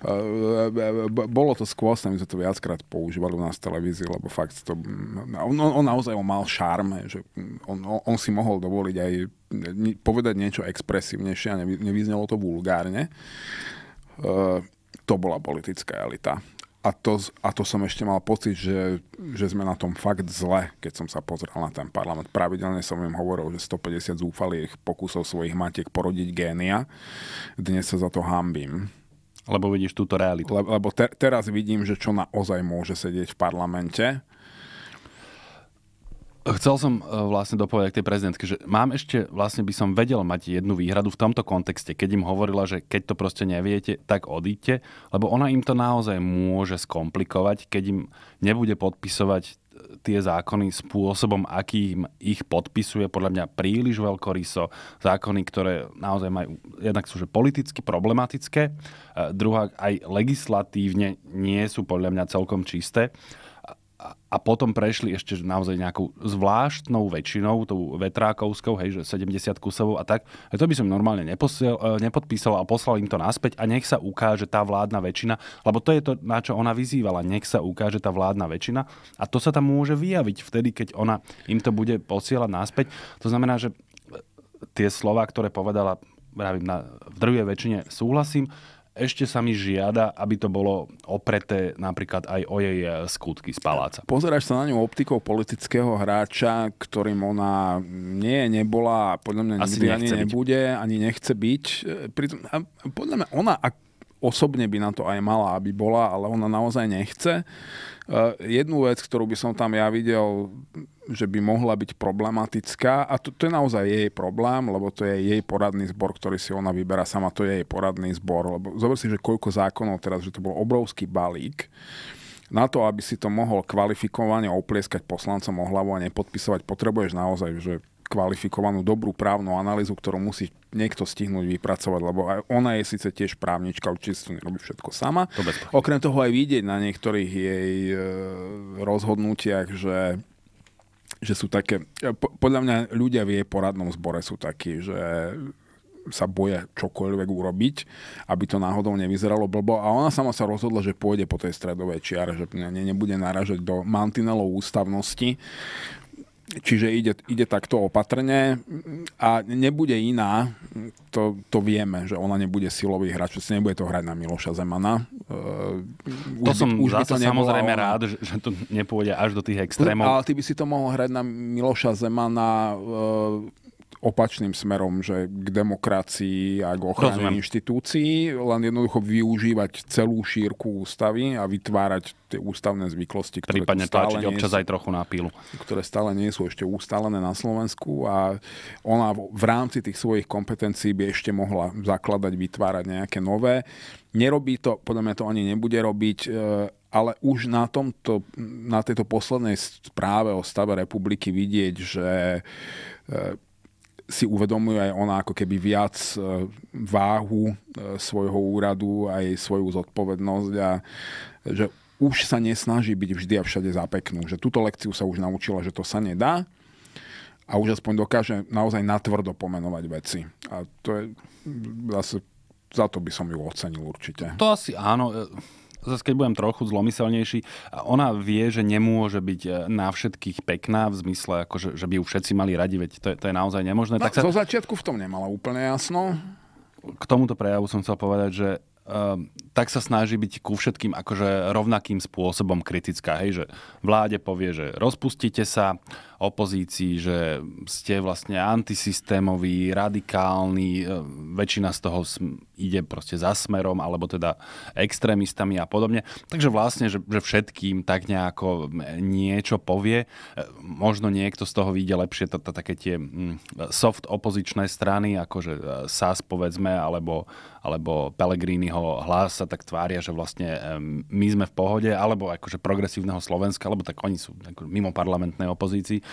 e, bolo to skôsne, my sme to viackrát používali u nás v televízii, lebo fakt to... On, on naozaj on mal šarm, že on, on si mohol dovoliť aj povedať niečo expresívnejšie a nevyznelo to vulgárne. To bola politická elita a to, a to som ešte mal pocit, že, že sme na tom fakt zle, keď som sa pozrel na ten parlament. Pravidelne som im hovoril, že 150 zúfalých pokusov svojich matiek porodiť génia. Dnes sa za to hambím. Lebo vidíš túto realitu. Le, lebo te, teraz vidím, že čo naozaj môže sedieť v parlamente Chcel som e, vlastne dopovedať k tej prezidentke, že mám ešte, vlastne by som vedel mať jednu výhradu v tomto kontexte, keď im hovorila, že keď to proste neviete, tak odíďte, lebo ona im to naozaj môže skomplikovať, keď im nebude podpisovať e, tie zákony spôsobom, akým ich podpisuje, podľa mňa príliš veľkoryso. Zákony, ktoré naozaj majú, jednak sú že politicky problematické, e, druhá aj legislatívne nie sú podľa mňa celkom čisté a potom prešli ešte naozaj nejakou zvláštnou väčšinou, tou vetrákovskou, hej, že 70 kusovou a tak. A to by som normálne neposiel, e, nepodpísal a poslal im to naspäť a nech sa ukáže tá vládna väčšina, lebo to je to, na čo ona vyzývala, nech sa ukáže tá vládna väčšina a to sa tam môže vyjaviť vtedy, keď ona im to bude posielať naspäť. To znamená, že e, tie slova, ktoré povedala, vravím, na, v druhej väčšine súhlasím, ešte sa mi žiada, aby to bolo opreté napríklad aj o jej e, skutky z paláca. Pozeráš sa na ňu optikou politického hráča, ktorým ona nie, nebola a podľa mňa nikdy ani byť. nebude, ani nechce byť. E, pritom, podľa mňa ona ak osobne by na to aj mala, aby bola, ale ona naozaj nechce. E, jednu vec, ktorú by som tam ja videl že by mohla byť problematická a to, to je naozaj jej problém, lebo to je jej poradný zbor, ktorý si ona vyberá sama, to je jej poradný zbor, lebo zober si, že koľko zákonov teraz, že to bol obrovský balík na to, aby si to mohol kvalifikovane oplieskať poslancom o hlavu a nepodpisovať, potrebuješ naozaj, že kvalifikovanú dobrú právnu analýzu, ktorú musí niekto stihnúť vypracovať, lebo aj ona je síce tiež právnička, určite to nerobí všetko sama. To Okrem toho aj vidieť na niektorých jej e, rozhodnutiach, že že sú také, podľa mňa ľudia v jej poradnom zbore sú takí, že sa boja čokoľvek urobiť, aby to náhodou nevyzeralo blbo. A ona sama sa rozhodla, že pôjde po tej stredovej čiare, že ne, nebude naražať do mantinelov ústavnosti. Čiže ide, ide takto opatrne a nebude iná, to, to vieme, že ona nebude silový hráč, si nebude to hrať na Miloša Zemana, Uh, to už som by, už zase to samozrejme rád, že, že to nepôjde až do tých extrémov. Ale ty by si to mohol hrať na Miloša Zemana, uh, opačným smerom, že k demokracii a k ochrane Rozumiem. inštitúcií, len jednoducho využívať celú šírku ústavy a vytvárať tie ústavné zvyklosti, ktoré Prípadne stále nie občas sú, aj trochu na pílu. Ktoré stále nie sú ešte ustálené na Slovensku a ona v rámci tých svojich kompetencií by ešte mohla zakladať, vytvárať nejaké nové. Nerobí to, podľa mňa to ani nebude robiť, e, ale už na, tomto, na tejto poslednej správe o stave republiky vidieť, že e, si uvedomuje aj ona ako keby viac e, váhu e, svojho úradu, aj svoju zodpovednosť a že už sa nesnaží byť vždy a všade zapeknú. Že túto lekciu sa už naučila, že to sa nedá a už aspoň dokáže naozaj natvrdo pomenovať veci. A to je zase za to by som ju ocenil určite. To asi áno. E, Zase keď budem trochu zlomyselnejší, ona vie, že nemôže byť e, na všetkých pekná v zmysle, akože, že by ju všetci mali radi, veď to je, to je naozaj nemožné. No, tak sa... Zo začiatku v tom nemala úplne jasno. K tomuto prejavu som chcel povedať, že ehm, tak sa snaží byť ku všetkým akože rovnakým spôsobom kritická. Hej, že vláde povie, že rozpustite sa, opozícii, že ste vlastne antisystémoví, radikálni, e, väčšina z toho ide proste za smerom, alebo teda extrémistami a podobne. Takže vlastne, že, že všetkým tak nejako niečo povie. E, možno niekto z toho vyjde lepšie, to, to, také tie mm, soft opozičné strany, akože SAS povedzme, alebo, alebo Pellegriniho hlas sa tak tvária, že vlastne my sme v pohode, alebo akože progresívneho Slovenska, alebo tak oni sú mimo parlamentnej opozícii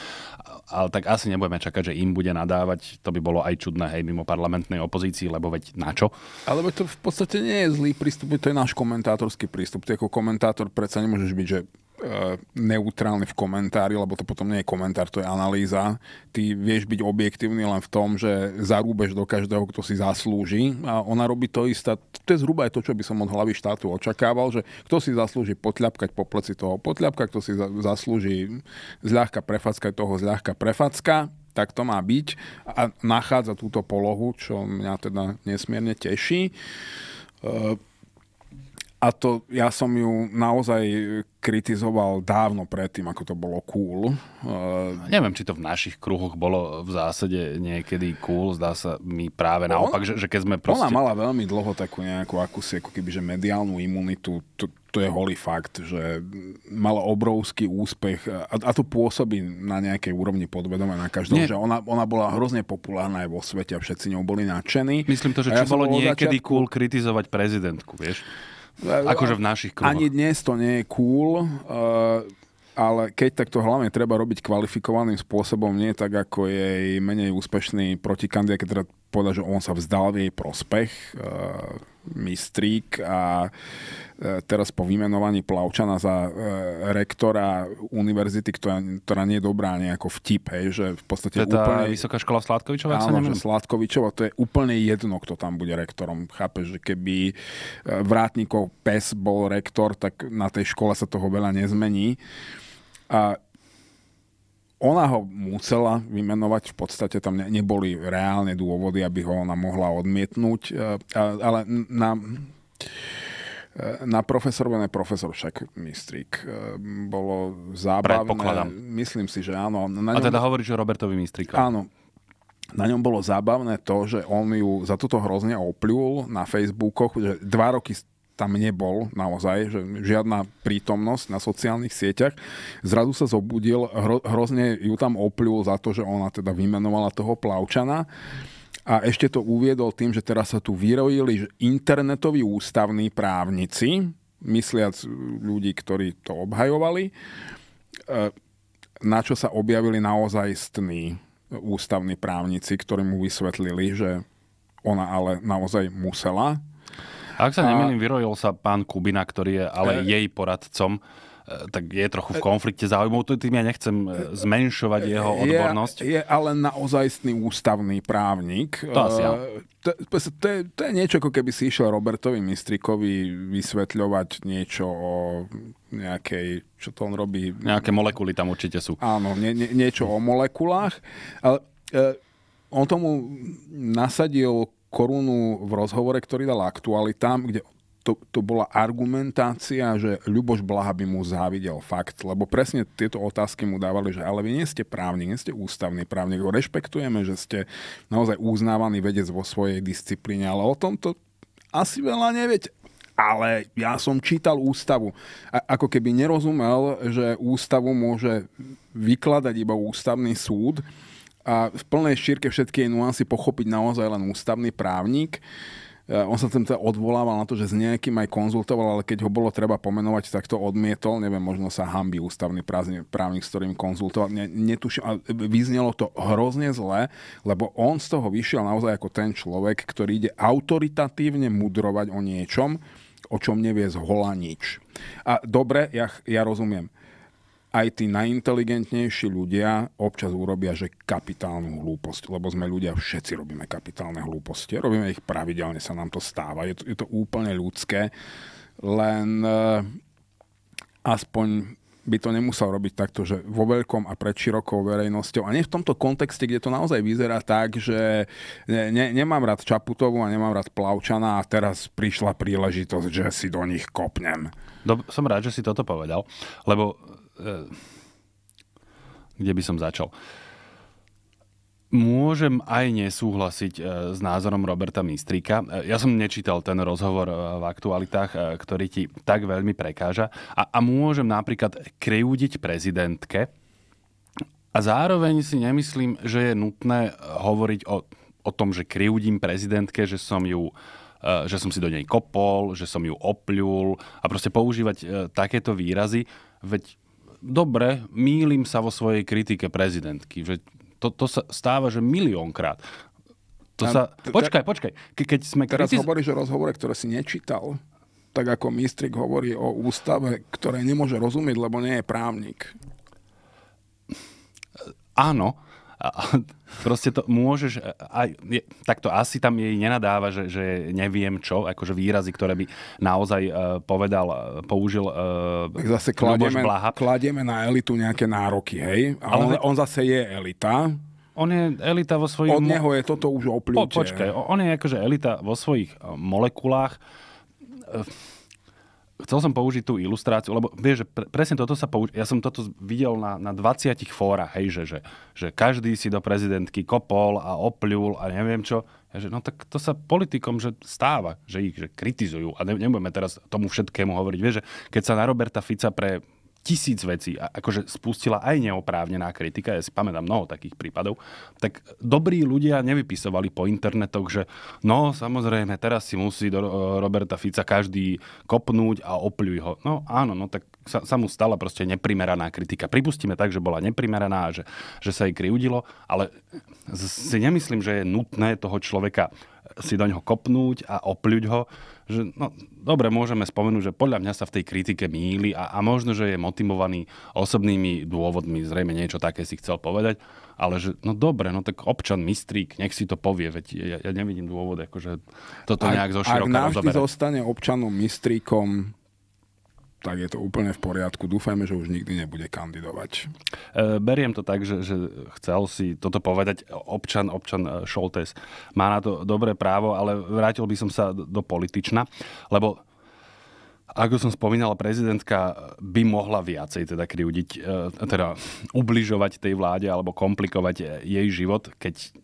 ale tak asi nebudeme čakať, že im bude nadávať. To by bolo aj čudné, hej, mimo parlamentnej opozícii, lebo veď na čo? Ale to v podstate nie je zlý prístup, to je náš komentátorský prístup. Ty ako komentátor predsa nemôžeš byť, že E, neutrálny v komentári, lebo to potom nie je komentár, to je analýza. Ty vieš byť objektívny len v tom, že zarúbeš do každého, kto si zaslúži a ona robí to isté. To je zhruba aj to, čo by som od hlavy štátu očakával, že kto si zaslúži potľapkať po pleci toho potľapka, kto si zaslúži zľahka prefackať toho zľahka prefacka tak to má byť a nachádza túto polohu, čo mňa teda nesmierne teší. Uh, a to ja som ju naozaj kritizoval dávno predtým, ako to bolo cool. Uh, Neviem, či to v našich kruhoch bolo v zásade niekedy cool, zdá sa mi práve naopak, naopak, že, že keď sme proste... Ona mala veľmi dlho takú nejakú akúsi, ako keby, že mediálnu imunitu, to, to je holý fakt, že mala obrovský úspech a, a to pôsobí na nejakej úrovni podvedome na každom, Nie. že ona, ona bola hrozne populárna aj vo svete a všetci ňou boli nadšení. Myslím to, že a čo ja bolo niekedy začiatku... cool kritizovať prezidentku, vieš? Akože v našich kruhoch. Ani dnes to nie je cool, uh, ale keď tak to hlavne treba robiť kvalifikovaným spôsobom, nie tak ako jej menej úspešný protikandidát, keď teda povedal, že on sa vzdal v jej prospech. Uh, mistrík a e, teraz po vymenovaní Plavčana za e, rektora univerzity, ktorá, ktorá nie je dobrá nejako vtip, hej, že v podstate to je úplne... Vysoká škola Sládkovičová? Áno, že Sládkovičová, to je úplne jedno, kto tam bude rektorom. Chápeš, že keby e, Vrátnikov pes bol rektor, tak na tej škole sa toho veľa nezmení. A ona ho musela vymenovať, v podstate tam ne, neboli reálne dôvody, aby ho ona mohla odmietnúť, e, ale na, e, na profesorované profesor však Mistrík e, bolo zábavné. Myslím si, že áno. Na ňom, A teda hovoríš o Robertovi Mistríku. Áno, na ňom bolo zábavné to, že on ju za toto hrozne opľul na Facebookoch, že dva roky tam nebol naozaj, že žiadna prítomnosť na sociálnych sieťach. Zrazu sa zobudil, hro, hrozne ju tam opľul za to, že ona teda vymenovala toho plavčana. A ešte to uviedol tým, že teraz sa tu vyrojili internetoví ústavní právnici, mysliac ľudí, ktorí to obhajovali, e, na čo sa objavili naozaj stní ústavní právnici, ktorí mu vysvetlili, že ona ale naozaj musela ak sa nemýlim, vyrojil sa pán Kubina, ktorý je ale e... jej poradcom e, tak je trochu v e- konflikte záujmov. Tým ja nechcem e, zmenšovať jeho odbornosť. Je, je ale naozajstný ústavný právnik. To asi ja. To, to, je, to je niečo, ako keby si išiel Robertovi Mistrikovi vysvetľovať niečo o nejakej, čo to on robí. Nejaké molekuly tam určite sú. Áno, nie, nie, niečo o molekulách. Ale e, on tomu nasadil Korunu v rozhovore, ktorý dal aktualitám, kde to, to bola argumentácia, že Ľuboš Blaha by mu závidel fakt, lebo presne tieto otázky mu dávali, že ale vy nie ste právni, nie ste ústavný právnik, rešpektujeme, že ste naozaj uznávaný vedec vo svojej disciplíne, ale o tomto asi veľa neviete. Ale ja som čítal ústavu. A ako keby nerozumel, že ústavu môže vykladať iba ústavný súd, a v plnej šírke všetky jej pochopiť naozaj len ústavný právnik. E, on sa tam teda odvolával na to, že s nejakým aj konzultoval, ale keď ho bolo treba pomenovať, tak to odmietol. Neviem, možno sa hambi ústavný právnik, s ktorým konzultoval. Ne, netuším, a vyznelo to hrozne zle, lebo on z toho vyšiel naozaj ako ten človek, ktorý ide autoritatívne mudrovať o niečom, o čom nevie hola nič. A dobre, ja, ja rozumiem aj tí najinteligentnejší ľudia občas urobia, že kapitálnu hlúposť, lebo sme ľudia, všetci robíme kapitálne hlúposti, robíme ich pravidelne, sa nám to stáva, je to, je to úplne ľudské, len uh, aspoň by to nemusel robiť takto, že vo veľkom a pred širokou verejnosťou. A nie v tomto kontexte, kde to naozaj vyzerá tak, že ne, ne, nemám rád Čaputovu a nemám rád Plavčana a teraz prišla príležitosť, že si do nich kopnem. Dob- som rád, že si toto povedal, lebo Ehm, kde by som začal? Môžem aj nesúhlasiť e, s názorom Roberta Mistrika. E, ja som nečítal ten rozhovor e, v aktualitách, ktorý ti tak veľmi prekáža. A, a môžem napríklad krivúdiť prezidentke a zároveň si nemyslím, že je nutné hovoriť o, o tom, že krivúdim prezidentke, že som ju že som si do nej kopol, že som ju opľul a proste používať takéto výrazy, veď dobre, mýlim sa vo svojej kritike prezidentky, že to, to sa stáva, že miliónkrát. To sa... Počkaj, počkaj. Ke- keď sme Teraz kritiz... hovoríš o rozhovore, ktoré si nečítal, tak ako Mistrik hovorí o ústave, ktoré nemôže rozumieť, lebo nie je právnik. Áno, a, proste to môžeš, e, aj, je, takto asi tam jej nenadáva, že, že neviem čo, akože výrazy, ktoré by naozaj uh, povedal, e, použil uh, tak zase kladieme, kladieme na elitu nejaké nároky, hej? A Ale on, ve... on zase je elita. On je elita vo svojich... Od neho je toto už opľúte. Po, počkaj, on je akože elita vo svojich molekulách. Uh, chcel som použiť tú ilustráciu, lebo vieš, že pre, presne toto sa použi. ja som toto videl na, na 20 fórach, hej, že, že, že každý si do prezidentky kopol a opľul a neviem čo. Ja, že, no tak to sa politikom že stáva, že ich že kritizujú a ne, nebudeme teraz tomu všetkému hovoriť. Vieš, že keď sa na Roberta Fica pre tisíc vecí a akože spustila aj neoprávnená kritika, ja si pamätám mnoho takých prípadov, tak dobrí ľudia nevypisovali po internetoch, že no samozrejme, teraz si musí do eh, Roberta Fica každý kopnúť a opľuj ho. No áno, no tak sa, sa mu stala proste neprimeraná kritika. Pripustíme tak, že bola neprimeraná, že, že sa jej kriudilo, ale si nemyslím, že je nutné toho človeka si do ňoho kopnúť a opľuť ho, že no, dobre, môžeme spomenúť, že podľa mňa sa v tej kritike míli a, a možno, že je motivovaný osobnými dôvodmi, zrejme niečo také si chcel povedať, ale že no dobre, no tak občan, mistrík, nech si to povie, veď ja, ja nevidím dôvod, akože toto ak, nejak zo široka Ak navždy zostane občanom, mistríkom, tak je to úplne v poriadku. Dúfajme, že už nikdy nebude kandidovať. E, beriem to tak, že, že chcel si toto povedať občan, občan e, Šoltes. Má na to dobré právo, ale vrátil by som sa do politična, lebo ako som spomínal, prezidentka by mohla viacej teda kriudiť, e, teda ubližovať tej vláde alebo komplikovať jej život, keď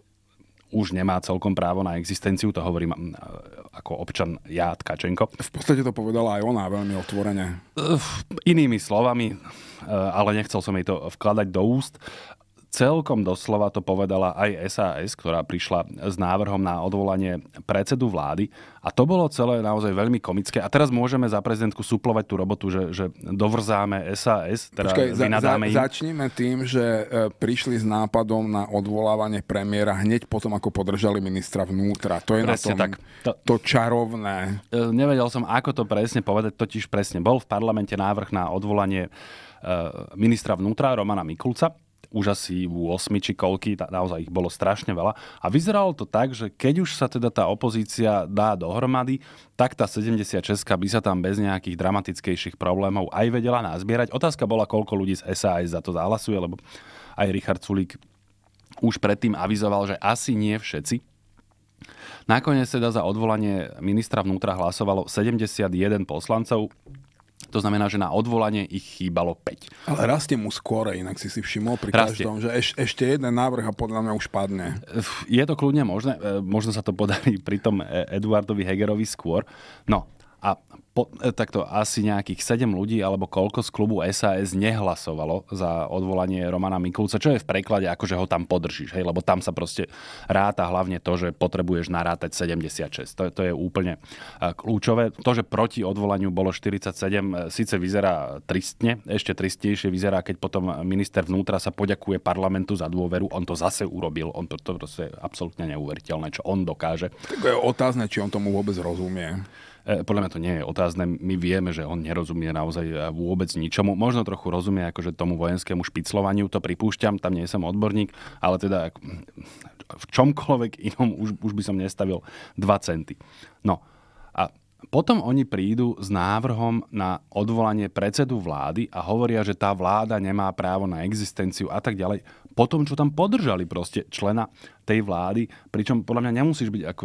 už nemá celkom právo na existenciu, to hovorím e, ako občan ja, Tkačenko. V podstate to povedala aj ona veľmi otvorene. Inými slovami, e, ale nechcel som jej to vkladať do úst. Celkom doslova to povedala aj SAS, ktorá prišla s návrhom na odvolanie predsedu vlády. A to bolo celé naozaj veľmi komické. A teraz môžeme za prezidentku suplovať tú robotu, že, že dovrzáme SAS, teda Počkaj, za, za, im. Začneme tým, že e, prišli s nápadom na odvolávanie premiéra hneď potom, ako podržali ministra vnútra. To je presne na tom tak. To, to čarovné. E, nevedel som, ako to presne povedať, totiž presne bol v parlamente návrh na odvolanie e, ministra vnútra Romana Mikulca už asi u 8 či koľky, naozaj ich bolo strašne veľa. A vyzeralo to tak, že keď už sa teda tá opozícia dá dohromady, tak tá 76 by sa tam bez nejakých dramatickejších problémov aj vedela nazbierať. Otázka bola, koľko ľudí z SAS za to zahlasuje, lebo aj Richard Sulík už predtým avizoval, že asi nie všetci. Nakoniec teda za odvolanie ministra vnútra hlasovalo 71 poslancov, to znamená, že na odvolanie ich chýbalo 5. Ale rastie mu skôr, inak si si všimol pri rastie. každom, že eš, ešte jeden návrh a podľa mňa už padne. Je to kľudne možné, e, možno sa to podarí pri tom e, Eduardovi Hegerovi skôr. No, a po, e, takto asi nejakých 7 ľudí alebo koľko z klubu SAS nehlasovalo za odvolanie Romana Mikulca, čo je v preklade ako, že ho tam podržíš, hej, lebo tam sa proste ráta hlavne to, že potrebuješ narátať 76. To, to je úplne e, kľúčové. To, že proti odvolaniu bolo 47, e, síce vyzerá tristne, ešte tristnejšie vyzerá, keď potom minister vnútra sa poďakuje parlamentu za dôveru, on to zase urobil, on to, to proste je absolútne neuveriteľné, čo on dokáže. Tak je otázne, či on tomu vôbec rozumie. E, podľa mňa to nie je otázne. My vieme, že on nerozumie naozaj e, vôbec ničomu. Možno trochu rozumie akože tomu vojenskému špiclovaniu, to pripúšťam, tam nie som odborník, ale teda v čomkoľvek inom už, už by som nestavil 2 centy. No a potom oni prídu s návrhom na odvolanie predsedu vlády a hovoria, že tá vláda nemá právo na existenciu a tak ďalej po tom, čo tam podržali proste člena tej vlády, pričom podľa mňa nemusíš byť ako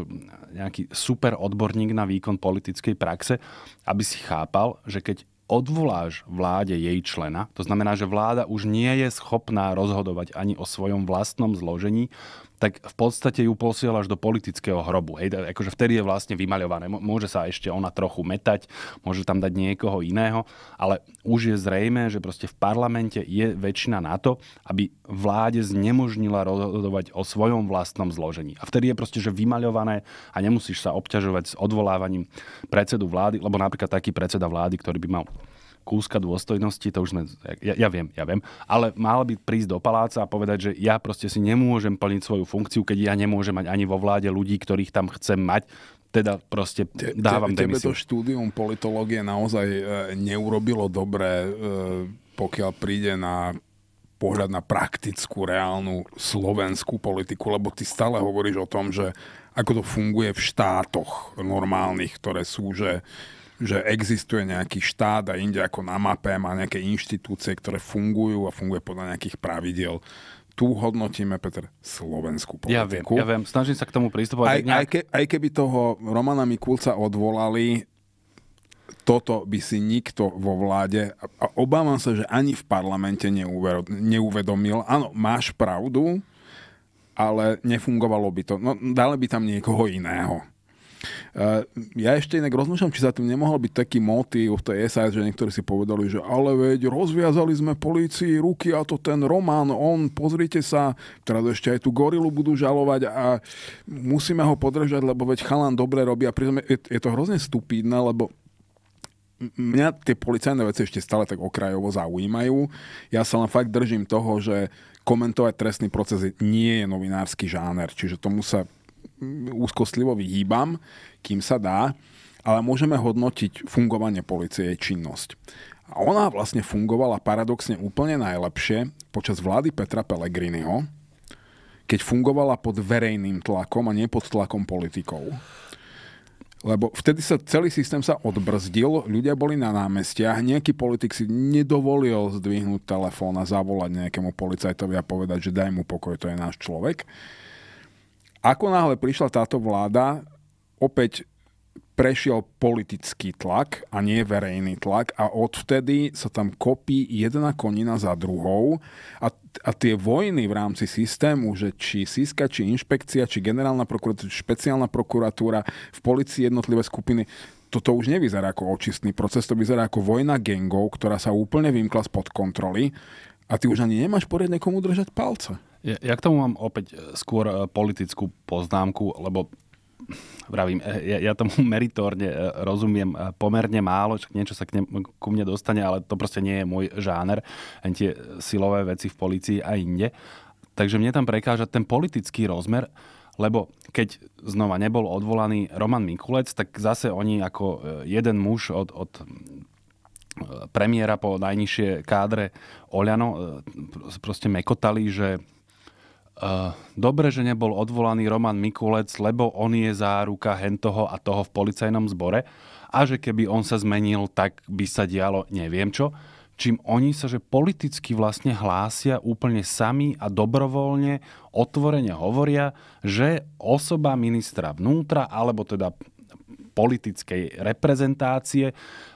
nejaký super odborník na výkon politickej praxe, aby si chápal, že keď odvoláš vláde jej člena, to znamená, že vláda už nie je schopná rozhodovať ani o svojom vlastnom zložení, tak v podstate ju posielaš do politického hrobu. Hej, akože vtedy je vlastne vymaľované. Môže sa ešte ona trochu metať, môže tam dať niekoho iného, ale už je zrejme, že proste v parlamente je väčšina na to, aby vláde znemožnila rozhodovať o svojom vlastnom zložení. A vtedy je proste, že vymaľované a nemusíš sa obťažovať s odvolávaním predsedu vlády, lebo napríklad taký predseda vlády, ktorý by mal kúska dôstojnosti, to už sme, ja, ja viem, ja viem, ale mal by prísť do paláca a povedať, že ja proste si nemôžem plniť svoju funkciu, keď ja nemôžem mať ani vo vláde ľudí, ktorých tam chcem mať, teda proste dávam te, te, demisiu. Tebe to štúdium politológie naozaj e, neurobilo dobre, e, pokiaľ príde na pohľad na praktickú, reálnu slovenskú politiku, lebo ty stále hovoríš o tom, že ako to funguje v štátoch normálnych, ktoré sú, že že existuje nejaký štát a inde ako na mape má nejaké inštitúcie, ktoré fungujú a funguje podľa nejakých pravidiel tu hodnotíme, Peter, slovenskú politiku. Ja viem, ja viem. snažím sa k tomu pristupovať. Aj, nejak... aj, ke, aj keby toho Romana Mikulca odvolali, toto by si nikto vo vláde, a obávam sa, že ani v parlamente neuvedomil. Áno, máš pravdu, ale nefungovalo by to. No, dali by tam niekoho iného. Ja ešte inak rozmýšľam, či za tým nemohol byť taký motív v tej SAS, že niektorí si povedali, že ale veď rozviazali sme polícii ruky a to ten Román, on, pozrite sa, teraz ešte aj tú gorilu budú žalovať a musíme ho podržať, lebo veď chalan dobre robí a pritom je, je to hrozne stupidné, lebo mňa tie policajné veci ešte stále tak okrajovo zaujímajú. Ja sa len fakt držím toho, že komentovať trestný proces nie je novinársky žáner, čiže tomu sa úzkostlivo vyhýbam, kým sa dá, ale môžeme hodnotiť fungovanie policie, jej činnosť. A ona vlastne fungovala paradoxne úplne najlepšie počas vlády Petra Pellegriniho, keď fungovala pod verejným tlakom a nie pod tlakom politikov. Lebo vtedy sa celý systém sa odbrzdil, ľudia boli na námestiach, nejaký politik si nedovolil zdvihnúť telefón a zavolať nejakému policajtovi a povedať, že daj mu pokoj, to je náš človek. Ako náhle prišla táto vláda, opäť prešiel politický tlak a nie verejný tlak a odvtedy sa tam kopí jedna konina za druhou a, a tie vojny v rámci systému, že či síska, či inšpekcia, či generálna prokuratúra, či špeciálna prokuratúra, v policii jednotlivé skupiny, toto už nevyzerá ako očistný proces, to vyzerá ako vojna gengov, ktorá sa úplne vymkla spod kontroly a ty už ani nemáš poriadne komu držať palce. Ja k tomu mám opäť e, skôr e, politickú poznámku, lebo vravím, e, ja, ja tomu meritorne rozumiem pomerne málo, čak niečo sa k ne, ku mne dostane, ale to proste nie je môj žáner, ani tie silové veci v policii a inde. Takže mne tam prekáža ten politický rozmer, lebo keď znova nebol odvolaný Roman Mikulec, tak zase oni ako jeden muž od, od premiéra po najnižšie kádre Oľano proste mekotali, že Eh, dobre, že nebol odvolaný Roman Mikulec, lebo on je záruka hen toho a toho v policajnom zbore a že keby on sa zmenil, tak by sa dialo neviem čo. Čím oni sa, že politicky vlastne hlásia úplne sami a dobrovoľne, otvorene hovoria, že osoba ministra vnútra, alebo teda politickej reprezentácie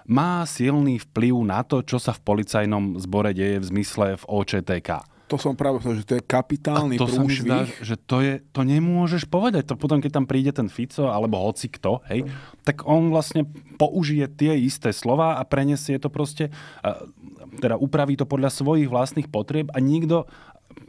má silný vplyv na to, čo sa v policajnom zbore deje v zmysle v OČTK to som práve že to je kapitálny a to prúšvih. Sa zdá, že to, je, to nemôžeš povedať. To potom, keď tam príde ten Fico alebo hoci kto, hej, tak on vlastne použije tie isté slova a prenesie to proste, teda upraví to podľa svojich vlastných potrieb a nikto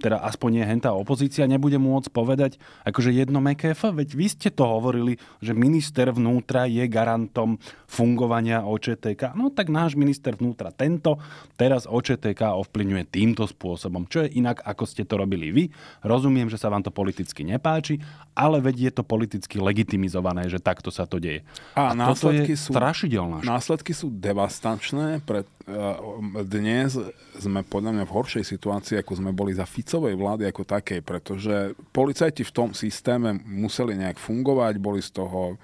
teda aspoň nie hentá opozícia, nebude môcť povedať akože jedno meké veď vy ste to hovorili, že minister vnútra je garantom fungovania OČTK. No tak náš minister vnútra tento teraz OČTK ovplyvňuje týmto spôsobom, čo je inak, ako ste to robili vy. Rozumiem, že sa vám to politicky nepáči, ale veď je to politicky legitimizované, že takto sa to deje. A, a následky je sú Následky sú devastačné pre Um, dnes sme podľa mňa v horšej situácii, ako sme boli za Ficovej vlády ako takej, pretože policajti v tom systéme museli nejak fungovať, boli z toho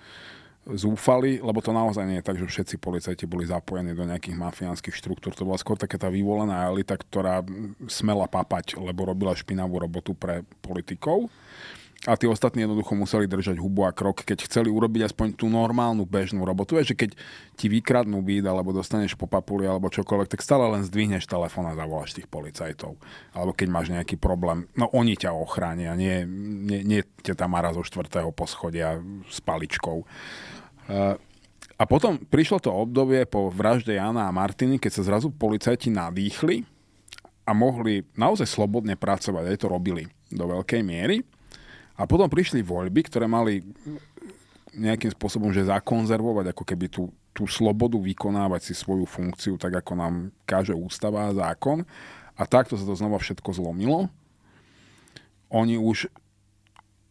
zúfali, lebo to naozaj nie je tak, že všetci policajti boli zapojení do nejakých mafiánskych štruktúr. To bola skôr taká tá vyvolená elita, ktorá smela papať, lebo robila špinavú robotu pre politikov a tí ostatní jednoducho museli držať hubu a krok, keď chceli urobiť aspoň tú normálnu bežnú robotu. Vieš, že keď ti vykradnú byt, alebo dostaneš po papuli, alebo čokoľvek, tak stále len zdvihneš telefón a zavoláš tých policajtov. Alebo keď máš nejaký problém, no oni ťa ochránia, nie, nie, nie ťa tam mara zo štvrtého poschodia s paličkou. Uh, a potom prišlo to obdobie po vražde Jana a Martiny, keď sa zrazu policajti nadýchli a mohli naozaj slobodne pracovať, aj to robili do veľkej miery. A potom prišli voľby, ktoré mali nejakým spôsobom, že zakonzervovať ako keby tú, tú slobodu vykonávať si svoju funkciu, tak ako nám káže ústava a zákon. A takto sa to znova všetko zlomilo. Oni už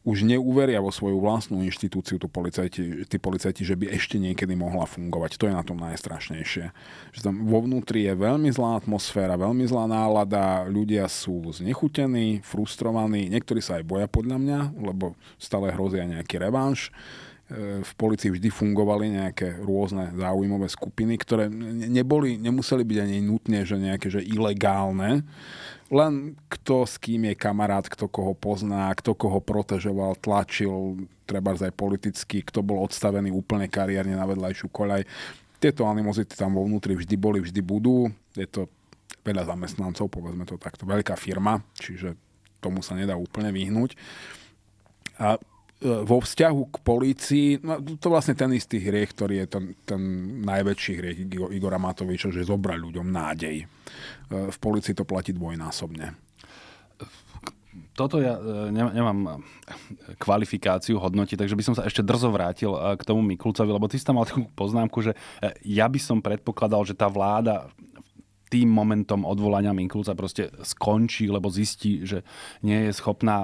už neuveria vo svoju vlastnú inštitúciu tu policajti, tí policajti, že by ešte niekedy mohla fungovať. To je na tom najstrašnejšie. Že tam vo vnútri je veľmi zlá atmosféra, veľmi zlá nálada, ľudia sú znechutení, frustrovaní, niektorí sa aj boja podľa mňa, lebo stále hrozia nejaký revanš. E, v policii vždy fungovali nejaké rôzne záujmové skupiny, ktoré neboli, nemuseli byť ani nutne, že nejaké, že ilegálne, len kto s kým je kamarát, kto koho pozná, kto koho protežoval, tlačil, treba aj politicky, kto bol odstavený úplne kariérne na vedľajšiu koľaj. Tieto animozity tam vo vnútri vždy boli, vždy budú. Je to veľa zamestnancov, povedzme to takto, veľká firma, čiže tomu sa nedá úplne vyhnúť. A E, vo vzťahu k policii no, to vlastne ten istý hriech, ktorý je ten, ten najväčší hriech Igora Matoviča, že zobra ľuďom nádej. E, v policii to platí dvojnásobne. Toto ja e, nemám kvalifikáciu hodnoti, takže by som sa ešte drzo vrátil k tomu Mikulcovi, lebo ty si tam mal takú poznámku, že ja by som predpokladal, že tá vláda tým momentom odvolania Minkulca proste skončí, lebo zistí, že nie je schopná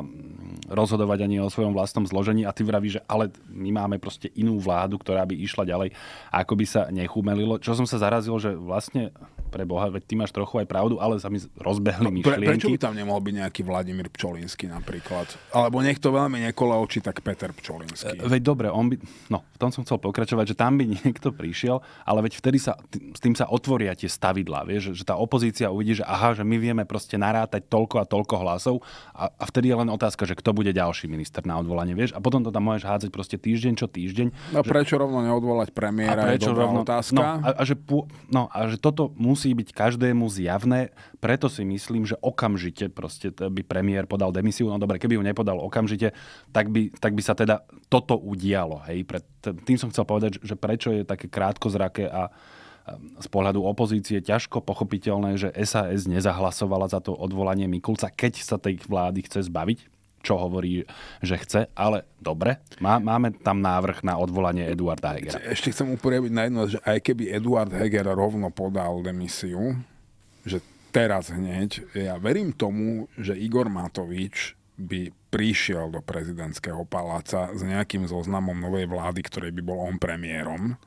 rozhodovať ani o svojom vlastnom zložení a ty vraví, že ale my máme proste inú vládu, ktorá by išla ďalej, ako by sa nechumelilo. Čo som sa zarazil, že vlastne pre Boha, veď ty máš trochu aj pravdu, ale sa mi rozbehli no, myšlienky. Pre, prečo by tam nemohol byť nejaký Vladimír Pčolinský napríklad? Alebo niekto veľmi nekola oči, tak Peter Pčolinský. E, veď dobre, on by, no, v tom som chcel pokračovať, že tam by niekto prišiel, ale veď vtedy sa, s tým sa otvoria tie stavidlá, vieš, že, že tá opozícia uvidí, že aha, že my vieme proste narátať toľko a toľko hlasov a, a vtedy je len otázka, že kto bude ďalší minister na odvolanie, vieš, a potom to tam môžeš hádzať proste týždeň čo týždeň. No že, prečo rovno neodvolať premiéra? A prečo je rovno, otázka. No, a, a že, no, a že toto musí musí byť každému zjavné, preto si myslím, že okamžite proste by premiér podal demisiu. No dobre, keby ju nepodal okamžite, tak by, tak by sa teda toto udialo. Hej? Pred, tým som chcel povedať, že prečo je také krátkozraké a z pohľadu opozície ťažko pochopiteľné, že SAS nezahlasovala za to odvolanie Mikulca, keď sa tej vlády chce zbaviť čo hovorí, že chce, ale dobre, má, máme tam návrh na odvolanie Eduarda Hegera. Ešte chcem upriamiť na jedno, že aj keby Eduard Heger rovno podal demisiu, že teraz hneď, ja verím tomu, že Igor Matovič by prišiel do prezidentského paláca s nejakým zoznamom novej vlády, ktorej by bol on premiérom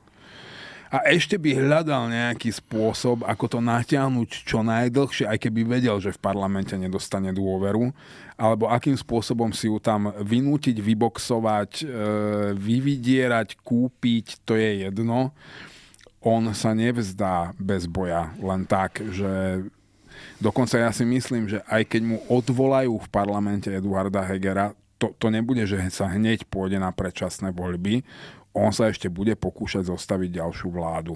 a ešte by hľadal nejaký spôsob, ako to natiahnuť čo najdlhšie, aj keby vedel, že v parlamente nedostane dôveru, alebo akým spôsobom si ju tam vynútiť, vyboxovať, e, vyvidierať, kúpiť, to je jedno. On sa nevzdá bez boja len tak, že Dokonca ja si myslím, že aj keď mu odvolajú v parlamente Eduarda Hegera, to, to nebude, že sa hneď pôjde na predčasné voľby on sa ešte bude pokúšať zostaviť ďalšiu vládu.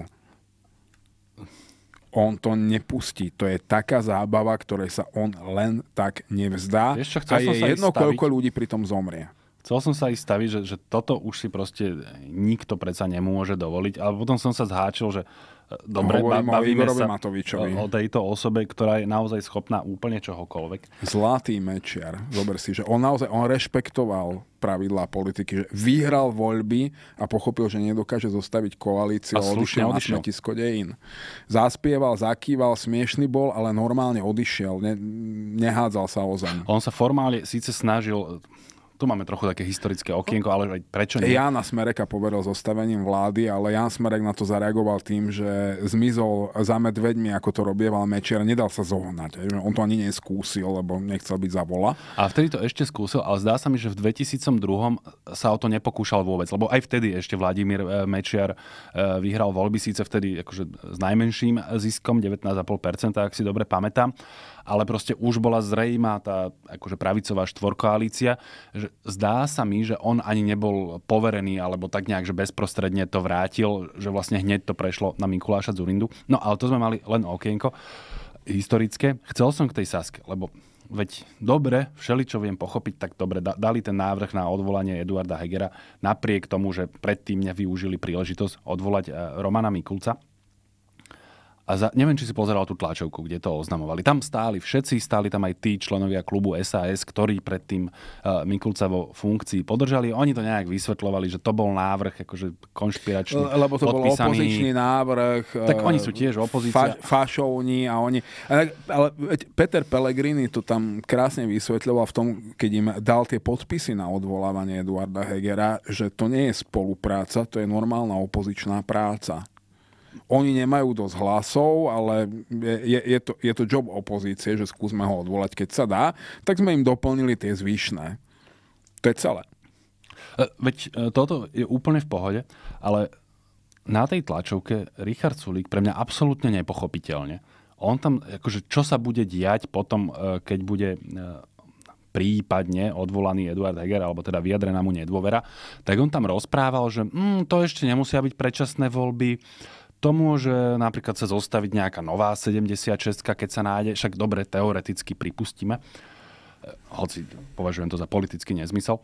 On to nepustí. To je taká zábava, ktorej sa on len tak nevzdá. čo, a je jedno, staviť. koľko ľudí pri tom zomrie. Chcel som sa aj staviť, že, že toto už si proste nikto predsa nemôže dovoliť, ale potom som sa zháčil, že dobre, ba- bavíme o sa Matovičovi. o tejto osobe, ktorá je naozaj schopná úplne čohokoľvek. Zlatý mečiar. Zober si, že on naozaj on rešpektoval pravidlá politiky, že vyhral voľby a pochopil, že nedokáže zostaviť koalíciu a odišiel na smetisko dejín. Zaspieval, zakýval, smiešný bol, ale normálne odišiel, ne, nehádzal sa o zem. On sa formálne síce snažil tu máme trochu také historické okienko, ale prečo nie? Jana Smereka poveril zostavením vlády, ale Jan Smerek na to zareagoval tým, že zmizol za medveďmi, ako to robieval Mečer, nedal sa zohnať. On to ani neskúsil, lebo nechcel byť za vola. A vtedy to ešte skúsil, ale zdá sa mi, že v 2002 sa o to nepokúšal vôbec, lebo aj vtedy ešte Vladimír e, Mečiar e, vyhral voľby, síce vtedy akože s najmenším ziskom, 19,5%, ak si dobre pamätám ale proste už bola zrejmá tá akože pravicová štvorkoalícia. Že zdá sa mi, že on ani nebol poverený, alebo tak nejak, že bezprostredne to vrátil, že vlastne hneď to prešlo na Mikuláša Zurindu. No ale to sme mali len okienko historické. Chcel som k tej Saske, lebo veď dobre, všeli, čo viem pochopiť, tak dobre, dali ten návrh na odvolanie Eduarda Hegera, napriek tomu, že predtým nevyužili príležitosť odvolať eh, Romana Mikulca a za, neviem, či si pozeral tú tlačovku, kde to oznamovali. Tam stáli všetci, stáli tam aj tí členovia klubu SAS, ktorí predtým uh, Mikulca vo funkcii podržali. Oni to nejak vysvetľovali, že to bol návrh akože konšpiračný, e, Lebo to podpísaný. bol opozičný návrh. E, tak oni sú tiež opozícia. Fa- fašovní a oni... Ale, ale Peter Pellegrini to tam krásne vysvetľoval v tom, keď im dal tie podpisy na odvolávanie Eduarda Hegera, že to nie je spolupráca, to je normálna opozičná práca. Oni nemajú dosť hlasov, ale je, je, to, je to job opozície, že skúsme ho odvolať, keď sa dá. Tak sme im doplnili tie zvyšné. To je celé. E, veď e, toto je úplne v pohode, ale na tej tlačovke Richard Sulík pre mňa absolútne nepochopiteľne. On tam, akože čo sa bude diať potom, e, keď bude prípadne odvolaný Eduard Heger, alebo teda vyjadrená mu nedôvera, tak on tam rozprával, že mm, to ešte nemusia byť predčasné voľby, to môže napríklad sa zostaviť nejaká nová 76, keď sa nájde, však dobre, teoreticky pripustíme, eh, hoci považujem to za politický nezmysel.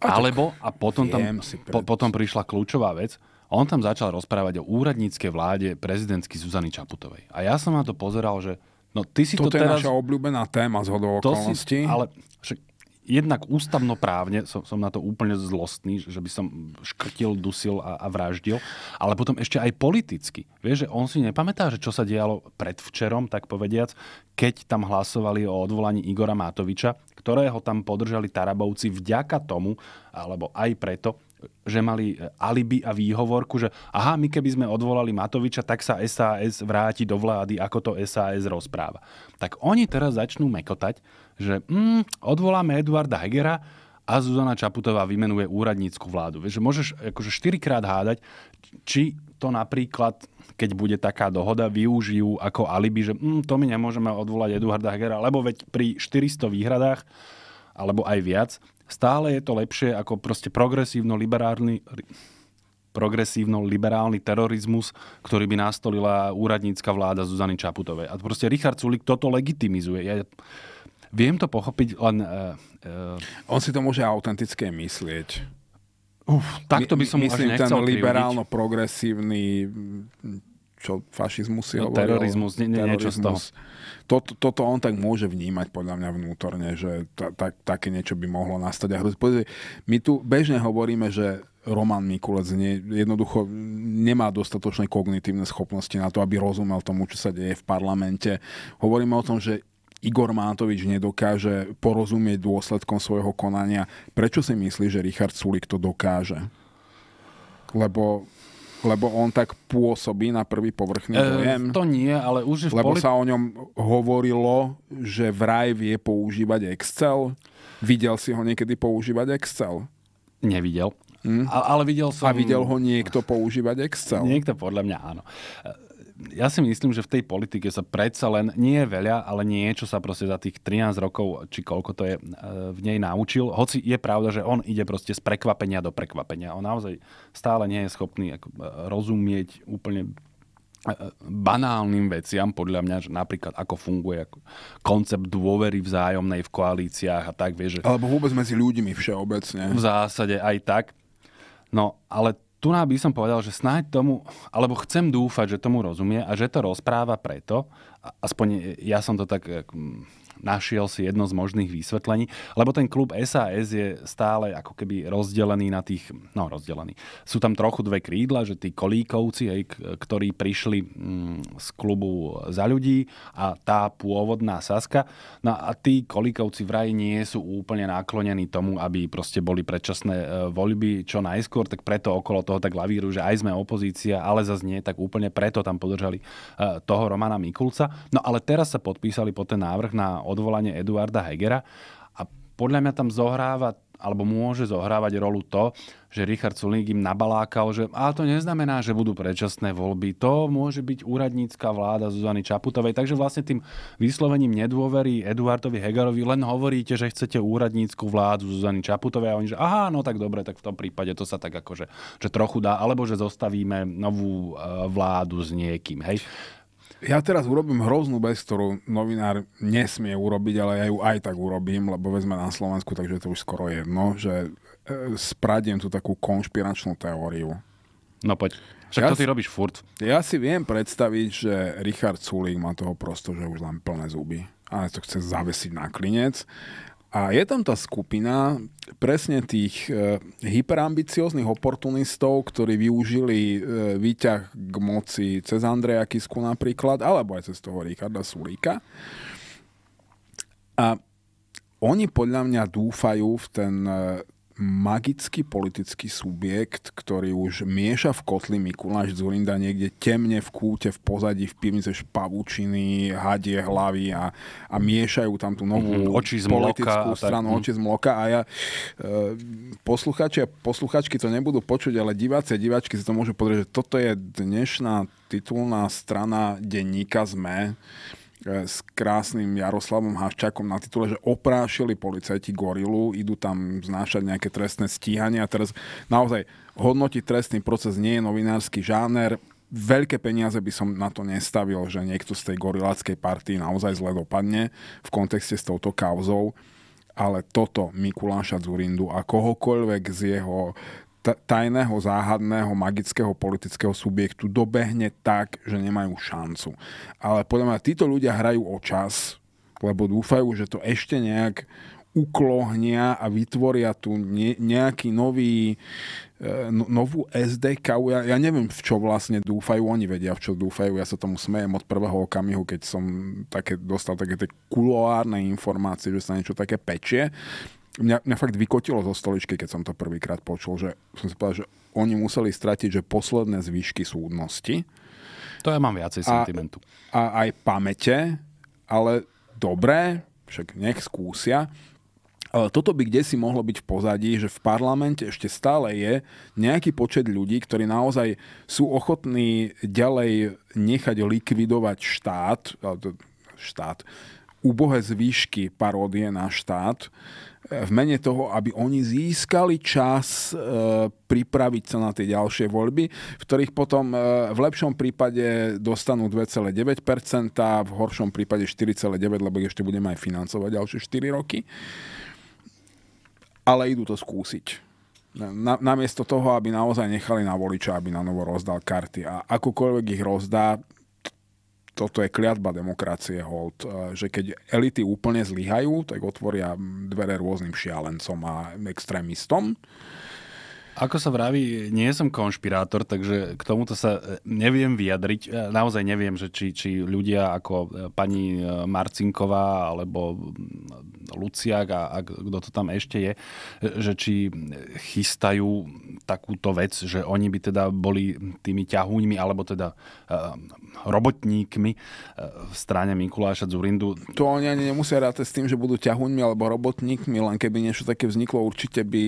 A Alebo, a potom, tam, po, potom prišla kľúčová vec, on tam začal rozprávať o úradníckej vláde prezidentsky Zuzany Čaputovej. A ja som na to pozeral, že no ty si Toto to teraz... je naša obľúbená téma z hodovokolnosti. Si, ale však jednak ústavnoprávne som, som na to úplne zlostný, že by som škrtil, dusil a, a vraždil, ale potom ešte aj politicky. Vieš, že on si nepamätá, že čo sa dialo predvčerom, tak povediac, keď tam hlasovali o odvolaní Igora Matoviča, ktorého tam podržali Tarabovci vďaka tomu, alebo aj preto, že mali e, alibi a výhovorku, že aha, my keby sme odvolali Matoviča, tak sa SAS vráti do vlády, ako to SAS rozpráva. Tak oni teraz začnú mekotať, že mm, odvoláme Eduarda Hegera a Zuzana Čaputová vymenuje úradnícku vládu. Vieš, že môžeš akože štyrikrát hádať, či to napríklad, keď bude taká dohoda, využijú ako alibi, že mm, to my nemôžeme odvolať Eduarda Hegera, lebo veď pri 400 výhradách, alebo aj viac, stále je to lepšie ako proste progresívno-liberálny progresívno-liberálny terorizmus, ktorý by nastolila úradnícka vláda Zuzany Čaputovej. A proste Richard Sulik toto legitimizuje. Ja, Viem to pochopiť, len... Uh, uh, On si to môže autentické myslieť. Uf, takto by som my, myslím, ten liberálno-progresívny čo fašizmus si no, hovoril. Terorizmus, nie, nie, niečo z toho. Toto, toto on tak môže vnímať podľa mňa vnútorne, že ta, ta, také niečo by mohlo nastať. A hrozí. My tu bežne hovoríme, že Roman Mikulec nie, jednoducho nemá dostatočné kognitívne schopnosti na to, aby rozumel tomu, čo sa deje v parlamente. Hovoríme o tom, že Igor Mátovič nedokáže porozumieť dôsledkom svojho konania. Prečo si myslí, že Richard Sulik to dokáže? Lebo lebo on tak pôsobí na prvý povrchný e, dojem. E, to nie, ale už... Lebo polit... sa o ňom hovorilo, že vraj vie používať Excel. Videl si ho niekedy používať Excel? Nevidel. Hm? A, ale videl som... A videl ho niekto používať Excel? Niekto podľa mňa áno ja si myslím, že v tej politike sa predsa len nie je veľa, ale niečo sa proste za tých 13 rokov, či koľko to je, e, v nej naučil. Hoci je pravda, že on ide proste z prekvapenia do prekvapenia. On naozaj stále nie je schopný ako, e, rozumieť úplne e, banálnym veciam, podľa mňa, že napríklad ako funguje ako koncept dôvery vzájomnej v koalíciách a tak, vieš. Že... Alebo vôbec medzi ľuďmi všeobecne. V zásade aj tak. No, ale tu nám by som povedal, že snáď tomu, alebo chcem dúfať, že tomu rozumie a že to rozpráva preto, aspoň ja som to tak mm, našiel si jedno z možných vysvetlení, lebo ten klub SAS je stále ako keby rozdelený na tých, no rozdelený. Sú tam trochu dve krídla, že tí kolíkovci, hej, ktorí prišli mm, z klubu za ľudí a tá pôvodná Saska, no a tí kolíkovci vraj nie sú úplne naklonení tomu, aby proste boli predčasné e, voľby čo najskôr, tak preto okolo toho tak lavíru, že aj sme opozícia, ale zase nie, tak úplne preto tam podržali e, toho Romana Mikulca. No ale teraz sa podpísali po ten návrh na od odvolanie Eduarda Hegera a podľa mňa tam zohráva alebo môže zohrávať rolu to, že Richard Sulík im nabalákal, že a to neznamená, že budú predčasné voľby. To môže byť úradnícka vláda Zuzany Čaputovej. Takže vlastne tým vyslovením nedôvery Eduardovi Hegerovi. len hovoríte, že chcete úradnícku vládu Zuzany Čaputovej a oni, že aha, no tak dobre, tak v tom prípade to sa tak akože že trochu dá, alebo že zostavíme novú eh, vládu s niekým. Hej. Ja teraz urobím hroznú vec, ktorú novinár nesmie urobiť, ale ja ju aj tak urobím, lebo vezme na Slovensku, takže to už skoro jedno, že e, spradiem tú takú konšpiračnú teóriu. No poď. Však ja to ty si, robíš furt. Ja si viem predstaviť, že Richard Sulík má toho prosto, že už len plné zuby. A to chce zavesiť na klinec a je tam tá skupina presne tých e, hyperambicióznych oportunistov, ktorí využili e, výťah k moci cez Andreja Kisku napríklad, alebo aj cez toho Richarda Sulíka. A oni podľa mňa dúfajú v ten e, magický politický subjekt, ktorý už mieša v kotli Mikuláš Zurinda niekde temne v kúte, v pozadí, v pivnice špavučiny, hadie hlavy a, a miešajú tam tú novú mm-hmm, oči z politickú mloka, stranu tak, mhm. oči z mloka a ja, e, posluchači a posluchačky to nebudú počuť, ale diváci a diváčky si to môžu podrieť, že toto je dnešná titulná strana denníka ZME E, s krásnym Jaroslavom Haščákom na titule, že oprášili policajti gorilu, idú tam znášať nejaké trestné stíhania. Teraz naozaj hodnotiť trestný proces nie je novinársky žáner. Veľké peniaze by som na to nestavil, že niekto z tej gorilackej partii naozaj zle dopadne v kontexte s touto kauzou ale toto Mikuláša Zurindu a kohokoľvek z jeho tajného, záhadného, magického politického subjektu dobehne tak, že nemajú šancu. Ale podľa mňa títo ľudia hrajú o čas, lebo dúfajú, že to ešte nejak uklohnia a vytvoria tu nejaký nový, e, no-, novú SDK. Ja, ja neviem, v čo vlastne dúfajú. Oni vedia, v čo dúfajú. Ja sa tomu smejem od prvého okamihu, keď som také, dostal také tie kuloárne informácie, že sa niečo také pečie mňa, mňa fakt vykotilo zo stoličky, keď som to prvýkrát počul, že som si povedal, že oni museli stratiť, že posledné zvyšky súdnosti. To ja mám viacej a, sentimentu. A aj pamäte, ale dobré, však nech skúsia. Ale toto by kde si mohlo byť v pozadí, že v parlamente ešte stále je nejaký počet ľudí, ktorí naozaj sú ochotní ďalej nechať likvidovať štát, e, štát, ubohé zvýšky paródie na štát v mene toho, aby oni získali čas e, pripraviť sa na tie ďalšie voľby, v ktorých potom e, v lepšom prípade dostanú 2,9%, v horšom prípade 4,9%, lebo ešte budeme aj financovať ďalšie 4 roky. Ale idú to skúsiť. Na, namiesto toho, aby naozaj nechali na voliča, aby na novo rozdal karty. A akokoľvek ich rozdá, toto je kliatba demokracie hold, e, že keď elity úplne zlyhajú, tak otvoria dvere rôznym šialencom a extrémistom. Ako sa vraví, nie som konšpirátor, takže k tomuto sa e, neviem vyjadriť. E, naozaj neviem, že či, či ľudia ako pani Marcinková alebo mm, Luciak a, a kto to tam ešte je, že či chystajú takúto vec, že oni by teda boli tými ťahúňmi alebo teda eh, robotníkmi eh, v strane Mikuláša Zurindu. To oni ani nemusia rátať s tým, že budú ťahúňmi alebo robotníkmi, len keby niečo také vzniklo, určite by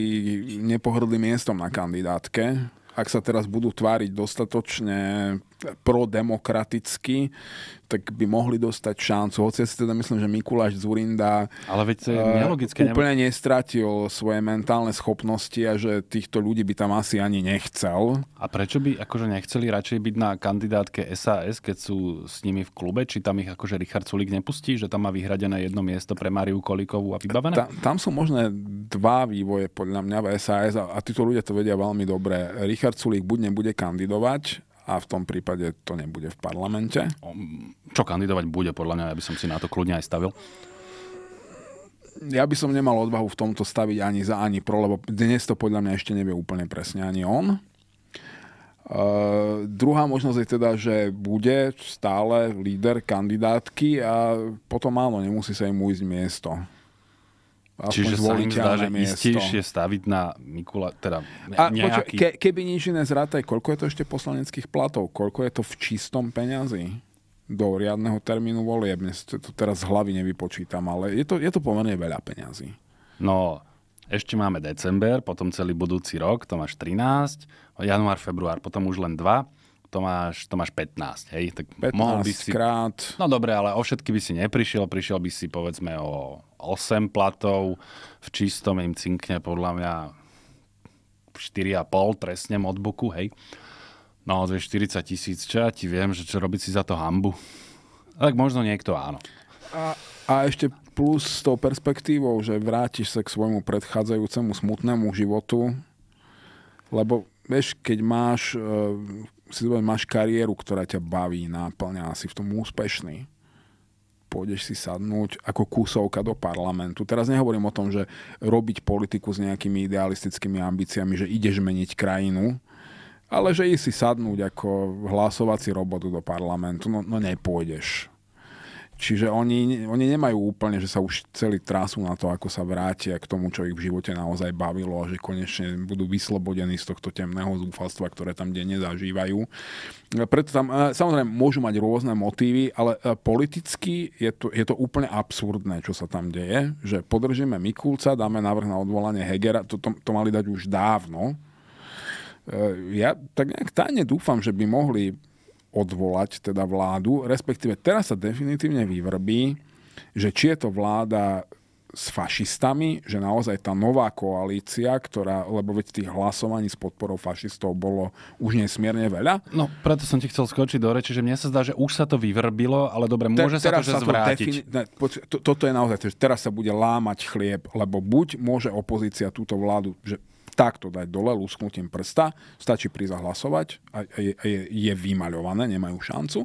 nepohrdli miestom na kandidátke. Ak sa teraz budú tváriť dostatočne prodemokraticky, tak by mohli dostať šancu. Hoci ja si teda myslím, že Mikuláš Zurinda Ale veď to je eh, nelogické, úplne nema... nestratil svoje mentálne schopnosti a že týchto ľudí by tam asi ani nechcel. A prečo by akože nechceli radšej byť na kandidátke SAS, keď sú s nimi v klube? Či tam ich akože Richard Sulik nepustí, že tam má vyhradené jedno miesto pre Mariu Kolikovú a vybavené? Ta, tam sú možné dva vývoje podľa mňa v SAS a, a títo ľudia to vedia veľmi dobre. Richard Sulik buď nebude kandidovať a v tom prípade to nebude v parlamente. Čo kandidovať bude, podľa mňa, ja som si na to kľudne aj stavil. Ja by som nemal odvahu v tomto staviť ani za, ani pro, lebo dnes to podľa mňa ešte nevie úplne presne ani on. Uh, druhá možnosť je teda, že bude stále líder kandidátky a potom áno, nemusí sa im ujsť miesto. Čiže sa im zdá, že istejšie staviť na Mikula, teda ne, A, nejaký... Počuva, ke, keby nič iné zrátaj, koľko je to ešte poslaneckých platov? Koľko je to v čistom peňazí? Do riadneho termínu volie. Mne to teraz z hlavy nevypočítam, ale je to, je to pomerne veľa peňazí. No, ešte máme december, potom celý budúci rok, to máš 13, január, február, potom už len 2, to máš, to máš 15, hej? Tak 15 mohol by si... krát. No dobre, ale o všetky by si neprišiel, prišiel by si povedzme o 8 platov, v čistom im cinkne podľa mňa 4,5 trestnem od boku, hej. No, 40 tisíc, čo ja ti viem, že čo robiť si za to hambu. Tak možno niekto áno. A, a ešte plus s tou perspektívou, že vrátiš sa k svojmu predchádzajúcemu smutnému životu, lebo vieš, keď máš, e, si zbav, máš kariéru, ktorá ťa baví, náplňa, si v tom úspešný, pôjdeš si sadnúť ako kúsovka do parlamentu. Teraz nehovorím o tom, že robiť politiku s nejakými idealistickými ambíciami, že ideš meniť krajinu, ale že ísť si sadnúť ako hlasovací robotu do parlamentu, no, no nepôjdeš Čiže oni, oni nemajú úplne, že sa už celý trasu na to, ako sa vrátia k tomu, čo ich v živote naozaj bavilo a že konečne budú vyslobodení z tohto temného zúfalstva, ktoré tam denne zažívajú. E, preto tam, e, samozrejme, môžu mať rôzne motívy, ale e, politicky je to, je to úplne absurdné, čo sa tam deje, že podržíme Mikulca, dáme návrh na odvolanie Hegera, to, to, to mali dať už dávno, ja tak nejak tajne dúfam, že by mohli odvolať teda vládu, respektíve teraz sa definitívne vyvrbí, že či je to vláda s fašistami, že naozaj tá nová koalícia, ktorá, lebo veď tých hlasovaní s podporou fašistov bolo už nesmierne veľa. No, preto som ti chcel skočiť do reči, že mne sa zdá, že už sa to vyvrbilo, ale dobre, môže Te, sa to, že sa zvrátiť. To defini- ne, poč- to, toto je naozaj, že teraz sa bude lámať chlieb, lebo buď môže opozícia túto vládu, že takto dať dole lusknutím prsta, stačí prísť hlasovať a je, je, je vymaľované, nemajú šancu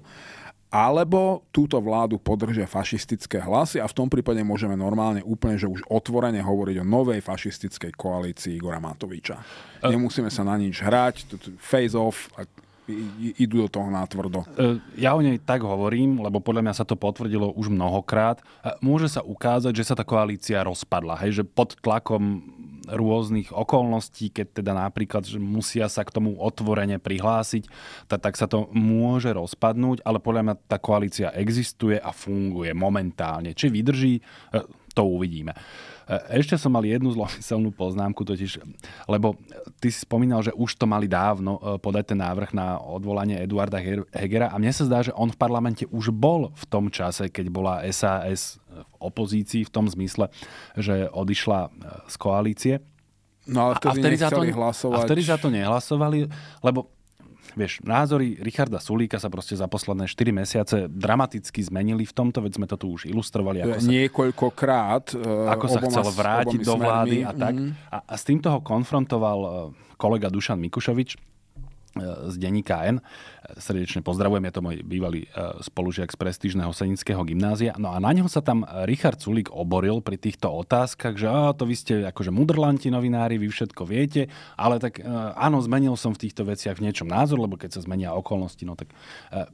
alebo túto vládu podržia fašistické hlasy a v tom prípade môžeme normálne úplne, že už otvorene hovoriť o novej fašistickej koalícii Igora Matoviča. E- Nemusíme sa na nič hrať, face off, a idú do toho nátvrdo. E, ja o nej tak hovorím, lebo podľa mňa sa to potvrdilo už mnohokrát. E, môže sa ukázať, že sa tá koalícia rozpadla, hej, že pod tlakom rôznych okolností, keď teda napríklad, že musia sa k tomu otvorene prihlásiť, tá, tak sa to môže rozpadnúť, ale podľa mňa tá koalícia existuje a funguje momentálne. Či vydrží, e, to uvidíme. E, ešte som mal jednu zlomyselnú poznámku, totiž, lebo ty si spomínal, že už to mali dávno e, podať ten návrh na odvolanie Eduarda Hegera a mne sa zdá, že on v parlamente už bol v tom čase, keď bola SAS v opozícii v tom zmysle, že odišla e, z koalície. No ale vtedy, a vtedy za to, hlasovať. A vtedy za to nehlasovali, lebo vieš, názory Richarda Sulíka sa proste za posledné 4 mesiace dramaticky zmenili v tomto, veď sme to tu už ilustrovali. Ako sa, Niekoľkokrát. E, ako sa chcel vrátiť do vlády a tak. Mm. A, a s týmto ho konfrontoval e, kolega Dušan Mikušovič e, z denníka N srdečne pozdravujem, je to môj bývalý e, spolužiak z prestížneho Senického gymnázia. No a na ňo sa tam e, Richard Sulík oboril pri týchto otázkach, že á, to vy ste akože mudrlanti novinári, vy všetko viete, ale tak e, áno, zmenil som v týchto veciach v niečom názor, lebo keď sa zmenia okolnosti, no tak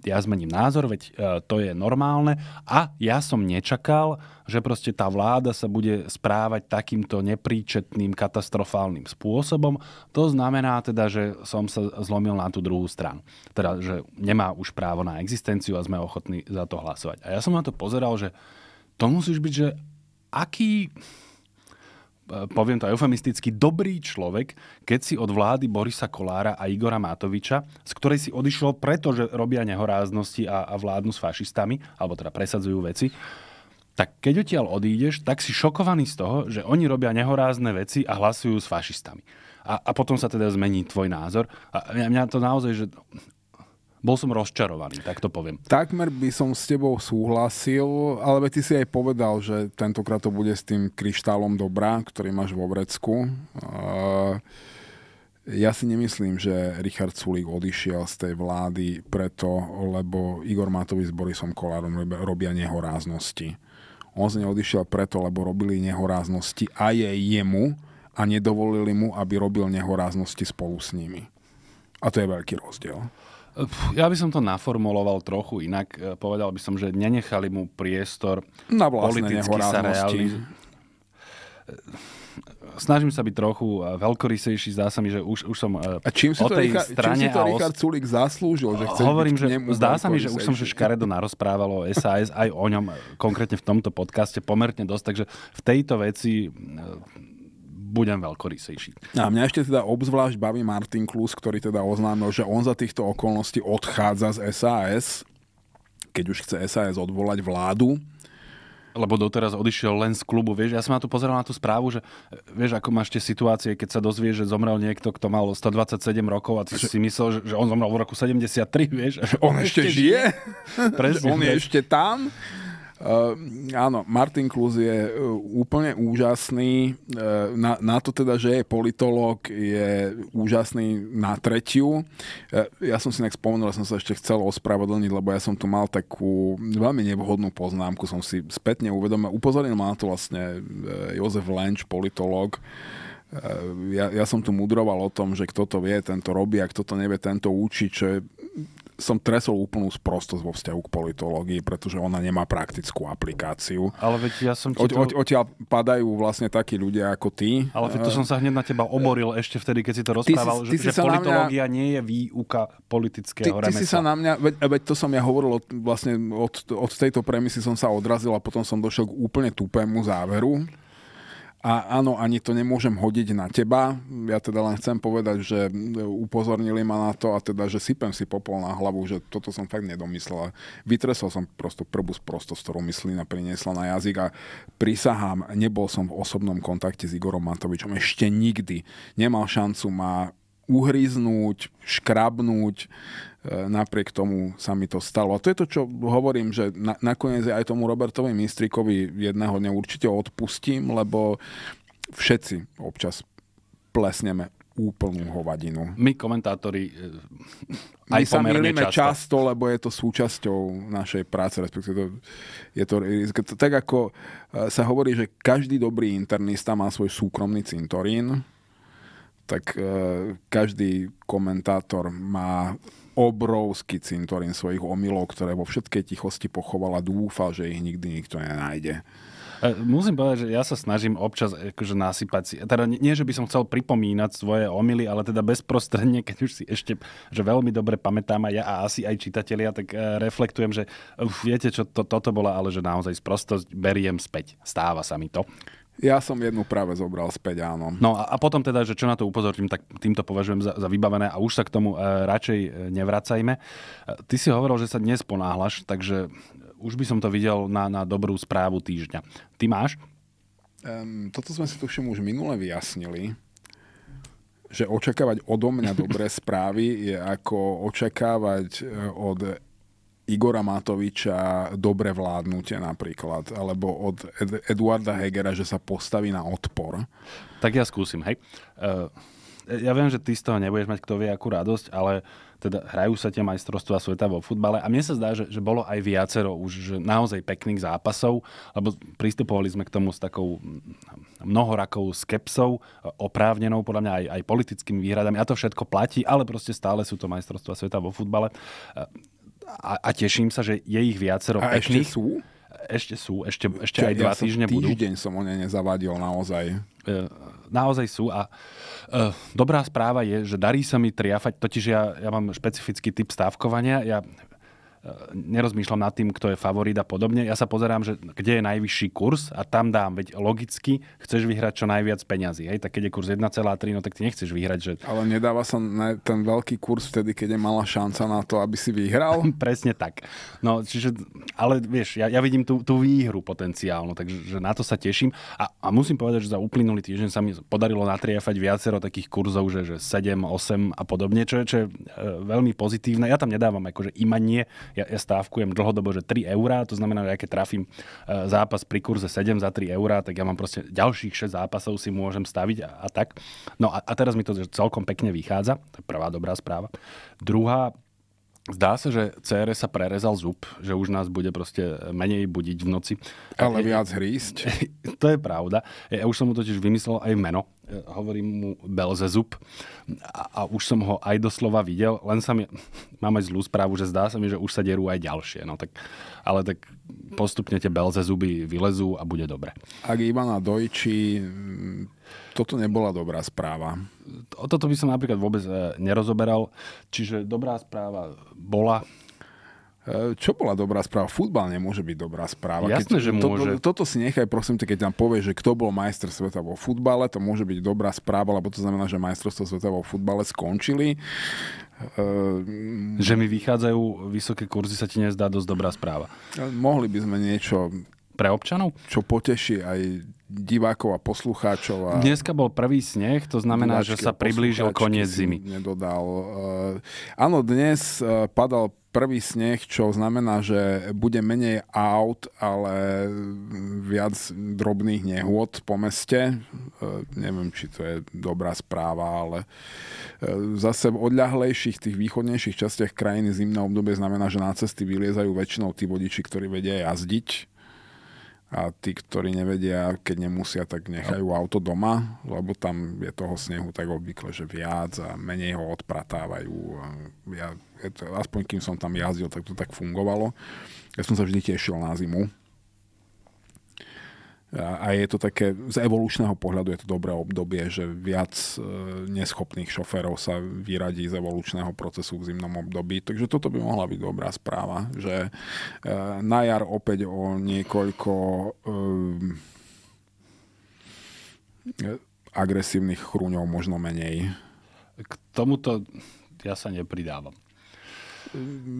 ja zmením názor, veď to je normálne a ja som nečakal, že proste tá vláda sa bude správať takýmto nepríčetným, katastrofálnym spôsobom. To znamená teda, že som sa zlomil na tú druhú stranu. Teda, že nemá už právo na existenciu a sme ochotní za to hlasovať. A ja som na to pozeral, že to musíš byť, že aký e, poviem to eufemisticky, dobrý človek, keď si od vlády Borisa Kolára a Igora Matoviča, z ktorej si odišiel preto, že robia nehoráznosti a, a vládnu s fašistami, alebo teda presadzujú veci, tak keď odtiaľ odídeš, tak si šokovaný z toho, že oni robia nehorázne veci a hlasujú s fašistami. A, a potom sa teda zmení tvoj názor. A mňa to naozaj, že bol som rozčarovaný, tak to poviem. Takmer by som s tebou súhlasil, ale ty si aj povedal, že tentokrát to bude s tým kryštálom dobrá, ktorý máš vo vrecku. Eh, ja si nemyslím, že Richard Sulík odišiel z tej vlády preto, lebo Igor Matovi s Borisom Kolárom robia nehoráznosti. On z odišiel preto, lebo robili nehoráznosti a je jemu a nedovolili mu, aby robil nehoráznosti spolu s nimi. A to je veľký rozdiel. Ja by som to naformuloval trochu inak. E, povedal by som, že nenechali mu priestor Na politicky sa e, snažím sa byť trochu e, veľkorysejší, zdá sa mi, že už, už som a čím si o tej to Richard, strane... Čím si to Richard Sulik zaslúžil, že chcem hovorím, že Zdá sa mi, že už som že škaredo narozprával o SAS, aj o ňom konkrétne v tomto podcaste pomerne dosť, takže v tejto veci budem veľkorysejší. A mňa ešte teda obzvlášť baví Martin Klus, ktorý teda oznámil, že on za týchto okolností odchádza z SAS, keď už chce SAS odvolať vládu, lebo doteraz odišiel len z klubu. Vieš, ja som na to pozeral na tú správu, že vieš, ako máš tie situácie, keď sa dozvie, že zomrel niekto, kto mal 127 rokov a ty že... si myslel, že, že on zomrel v roku 73, vieš. Že on, on ešte žije? žije? Presne, on je ešte tam? Uh, áno, Martin Klus je e, úplne úžasný. Uh, na, na to teda, že je politolog, je úžasný na tretiu. Uh, ja som si nejak spomenul, že som sa ešte chcel ospravedlniť, lebo ja som tu mal takú veľmi nevhodnú poznámku, som si spätne uvedomil. Upozoril ma na to vlastne e, Jozef Lenč, politolog, ja, ja som tu mudroval o tom, že kto to vie, tento robí a kto to nevie, tento učí, čo je som tresol úplnú sprostosť vo vzťahu k politológii, pretože ona nemá praktickú aplikáciu. Ale veď ja som ti to... o, Odtiaľ padajú vlastne takí ľudia ako ty. Ale veď to eh, som sa hneď na teba oboril ešte vtedy, keď si to rozprával, ty si, ty že, si že politológia mňa... nie je výuka politického ty, ty si sa na mňa, veď, eh, veď to som ja hovoril od, vlastne od, od tejto premisy som sa odrazil a potom som došiel k úplne tupému záveru a áno, ani to nemôžem hodiť na teba. Ja teda len chcem povedať, že upozornili ma na to a teda, že sypem si popol na hlavu, že toto som fakt nedomyslel. Vytresol som prosto prvú sprostosť, ktorú myslina priniesla na jazyk a prisahám, nebol som v osobnom kontakte s Igorom Matovičom ešte nikdy. Nemal šancu ma uhryznúť, škrabnúť, E, napriek tomu sa mi to stalo. A to je to, čo hovorím, že na, nakoniec aj tomu Robertovi Mistrikovi jedného dňa určite odpustím, lebo všetci občas plesneme úplnú hovadinu. My komentátori e, aj My sa milíme často. často, lebo je to súčasťou našej práce, respektíve to, je to, e, tak ako sa hovorí, že každý dobrý internista má svoj súkromný cintorín, tak e, každý komentátor má obrovský cintorín svojich omylov, ktoré vo všetkej tichosti pochovala, dúfa, že ich nikdy nikto nenájde. E, musím povedať, že ja sa snažím občas akože nasypať si, teda nie, že by som chcel pripomínať svoje omily, ale teda bezprostredne, keď už si ešte, že veľmi dobre pamätám a ja a asi aj čitatelia, tak e, reflektujem, že uf, viete čo, to, toto bola ale že naozaj sprostosť, beriem späť, stáva sa mi to. Ja som jednu práve zobral späť, áno. No a, a potom teda, že čo na to upozorním, tak týmto považujem za, za vybavené a už sa k tomu e, radšej e, nevracajme. E, ty si hovoril, že sa dnes ponáhľaš, takže už by som to videl na, na dobrú správu týždňa. Ty máš? Um, toto sme si tuším už minule vyjasnili, že očakávať odo mňa dobré správy je ako očakávať e, od Igora Matoviča dobre vládnutie napríklad, alebo od Ed- Eduarda Hegera, že sa postaví na odpor. Tak ja skúsim, hej. Uh, ja viem, že ty z toho nebudeš mať kto vie akú radosť, ale teda hrajú sa tie majstrovstvá sveta vo futbale a mne sa zdá, že, že bolo aj viacero už že naozaj pekných zápasov, lebo pristupovali sme k tomu s takou mnohorakou skepsou, oprávnenou podľa mňa aj, aj politickými výhradami a to všetko platí, ale proste stále sú to majstrovstvá sveta vo futbale e, a, a teším sa, že je ich viacero a pekných. ešte sú? Ešte sú, ešte, ešte aj dva ja týždne budú. Týždeň som o ne nezavadil naozaj. E, naozaj sú a e, dobrá správa je, že darí sa mi triafať, totiž ja, ja mám špecifický typ stávkovania, ja nerozmýšľam nad tým, kto je favorit a podobne. Ja sa pozerám, že kde je najvyšší kurz a tam dám, veď logicky chceš vyhrať čo najviac peňazí. Hej? Tak keď je kurz 1,3, no tak ty nechceš vyhrať. Že... Ale nedáva sa ten veľký kurz vtedy, keď je malá šanca na to, aby si vyhral? Presne tak. No, čiže, ale vieš, ja, ja vidím tú, tú výhru potenciálnu, takže že na to sa teším. A, a musím povedať, že za uplynulý týždeň sa mi podarilo natriafať viacero takých kurzov, že, že 7, 8 a podobne, čo je, čo je e, veľmi pozitívne. Ja tam nedávam akože imanie, ja, ja stávkujem dlhodobo, že 3 eurá, to znamená, že keď trafím e, zápas pri kurze 7 za 3 eurá, tak ja mám proste ďalších 6 zápasov si môžem staviť a, a tak. No a, a teraz mi to celkom pekne vychádza, to je prvá dobrá správa. Druhá, Zdá sa, že CR e sa prerezal zub, že už nás bude proste menej budiť v noci. Ale e, viac hrísť. to je pravda. Ja už som mu totiž vymyslel aj meno. E, Hovorím mu Belzezub a, a už som ho aj doslova videl, len sa mi, mám aj zlú správu, že zdá sa mi, že už sa derú aj ďalšie. No tak, ale tak postupne tie Belzezuby vylezú a bude dobre. Ak Ivana dojči toto nebola dobrá správa. O toto by som napríklad vôbec e, nerozoberal. Čiže dobrá správa bola, e, čo bola dobrá správa? Futbal nemôže byť dobrá správa. Jasne, keď, že môže. To, toto si nechaj, prosím te, keď nám povie, že kto bol majster sveta vo futbale, to môže byť dobrá správa, lebo to znamená, že majstrovstvo sveta vo futbale skončili. E, že mi vychádzajú vysoké kurzy, sa ti nezdá dosť dobrá správa. Mohli by sme niečo... Pre občanov? Čo poteší aj divákov a poslucháčov. A Dneska bol prvý sneh, to znamená, že sa priblížil koniec zimy. Nedodal. Eh, áno, dnes eh, padal prvý sneh, čo znamená, že bude menej aut, ale viac drobných nehôd po meste. Eh, neviem, či to je dobrá správa, ale zase v odľahlejších, tých východnejších častiach krajiny zimné obdobie znamená, že na cesty vyliezajú väčšinou tí vodiči, ktorí vedia jazdiť a tí, ktorí nevedia, keď nemusia, tak nechajú no. auto doma, lebo tam je toho snehu tak obvykle, že viac a menej ho odpratávajú. Ja, aspoň kým som tam jazdil, tak to tak fungovalo. Ja som sa vždy tešil na zimu, a je to také, z evolučného pohľadu je to dobré obdobie, že viac e, neschopných šoférov sa vyradí z evolučného procesu v zimnom období. Takže toto by mohla byť dobrá správa, že e, na jar opäť o niekoľko e, agresívnych chrúňov možno menej. K tomuto ja sa nepridávam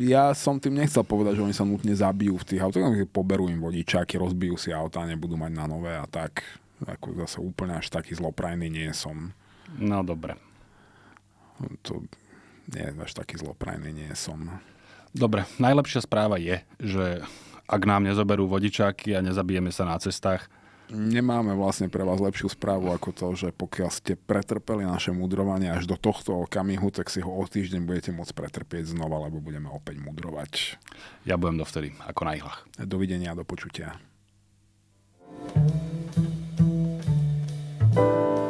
ja som tým nechcel povedať, že oni sa nutne zabijú v tých autách, poberú im vodičáky, rozbijú si auta, nebudú mať na nové a tak. Ako zase úplne až taký zloprajný nie som. No dobre. To nie, až taký zloprajný nie som. Dobre, najlepšia správa je, že ak nám nezoberú vodičáky a nezabijeme sa na cestách, Nemáme vlastne pre vás lepšiu správu ako to, že pokiaľ ste pretrpeli naše mudrovanie až do tohto okamihu, tak si ho o týždeň budete môcť pretrpieť znova, lebo budeme opäť mudrovať. Ja budem dovtedy, ako na ihlach. Dovidenia, do počutia. thank you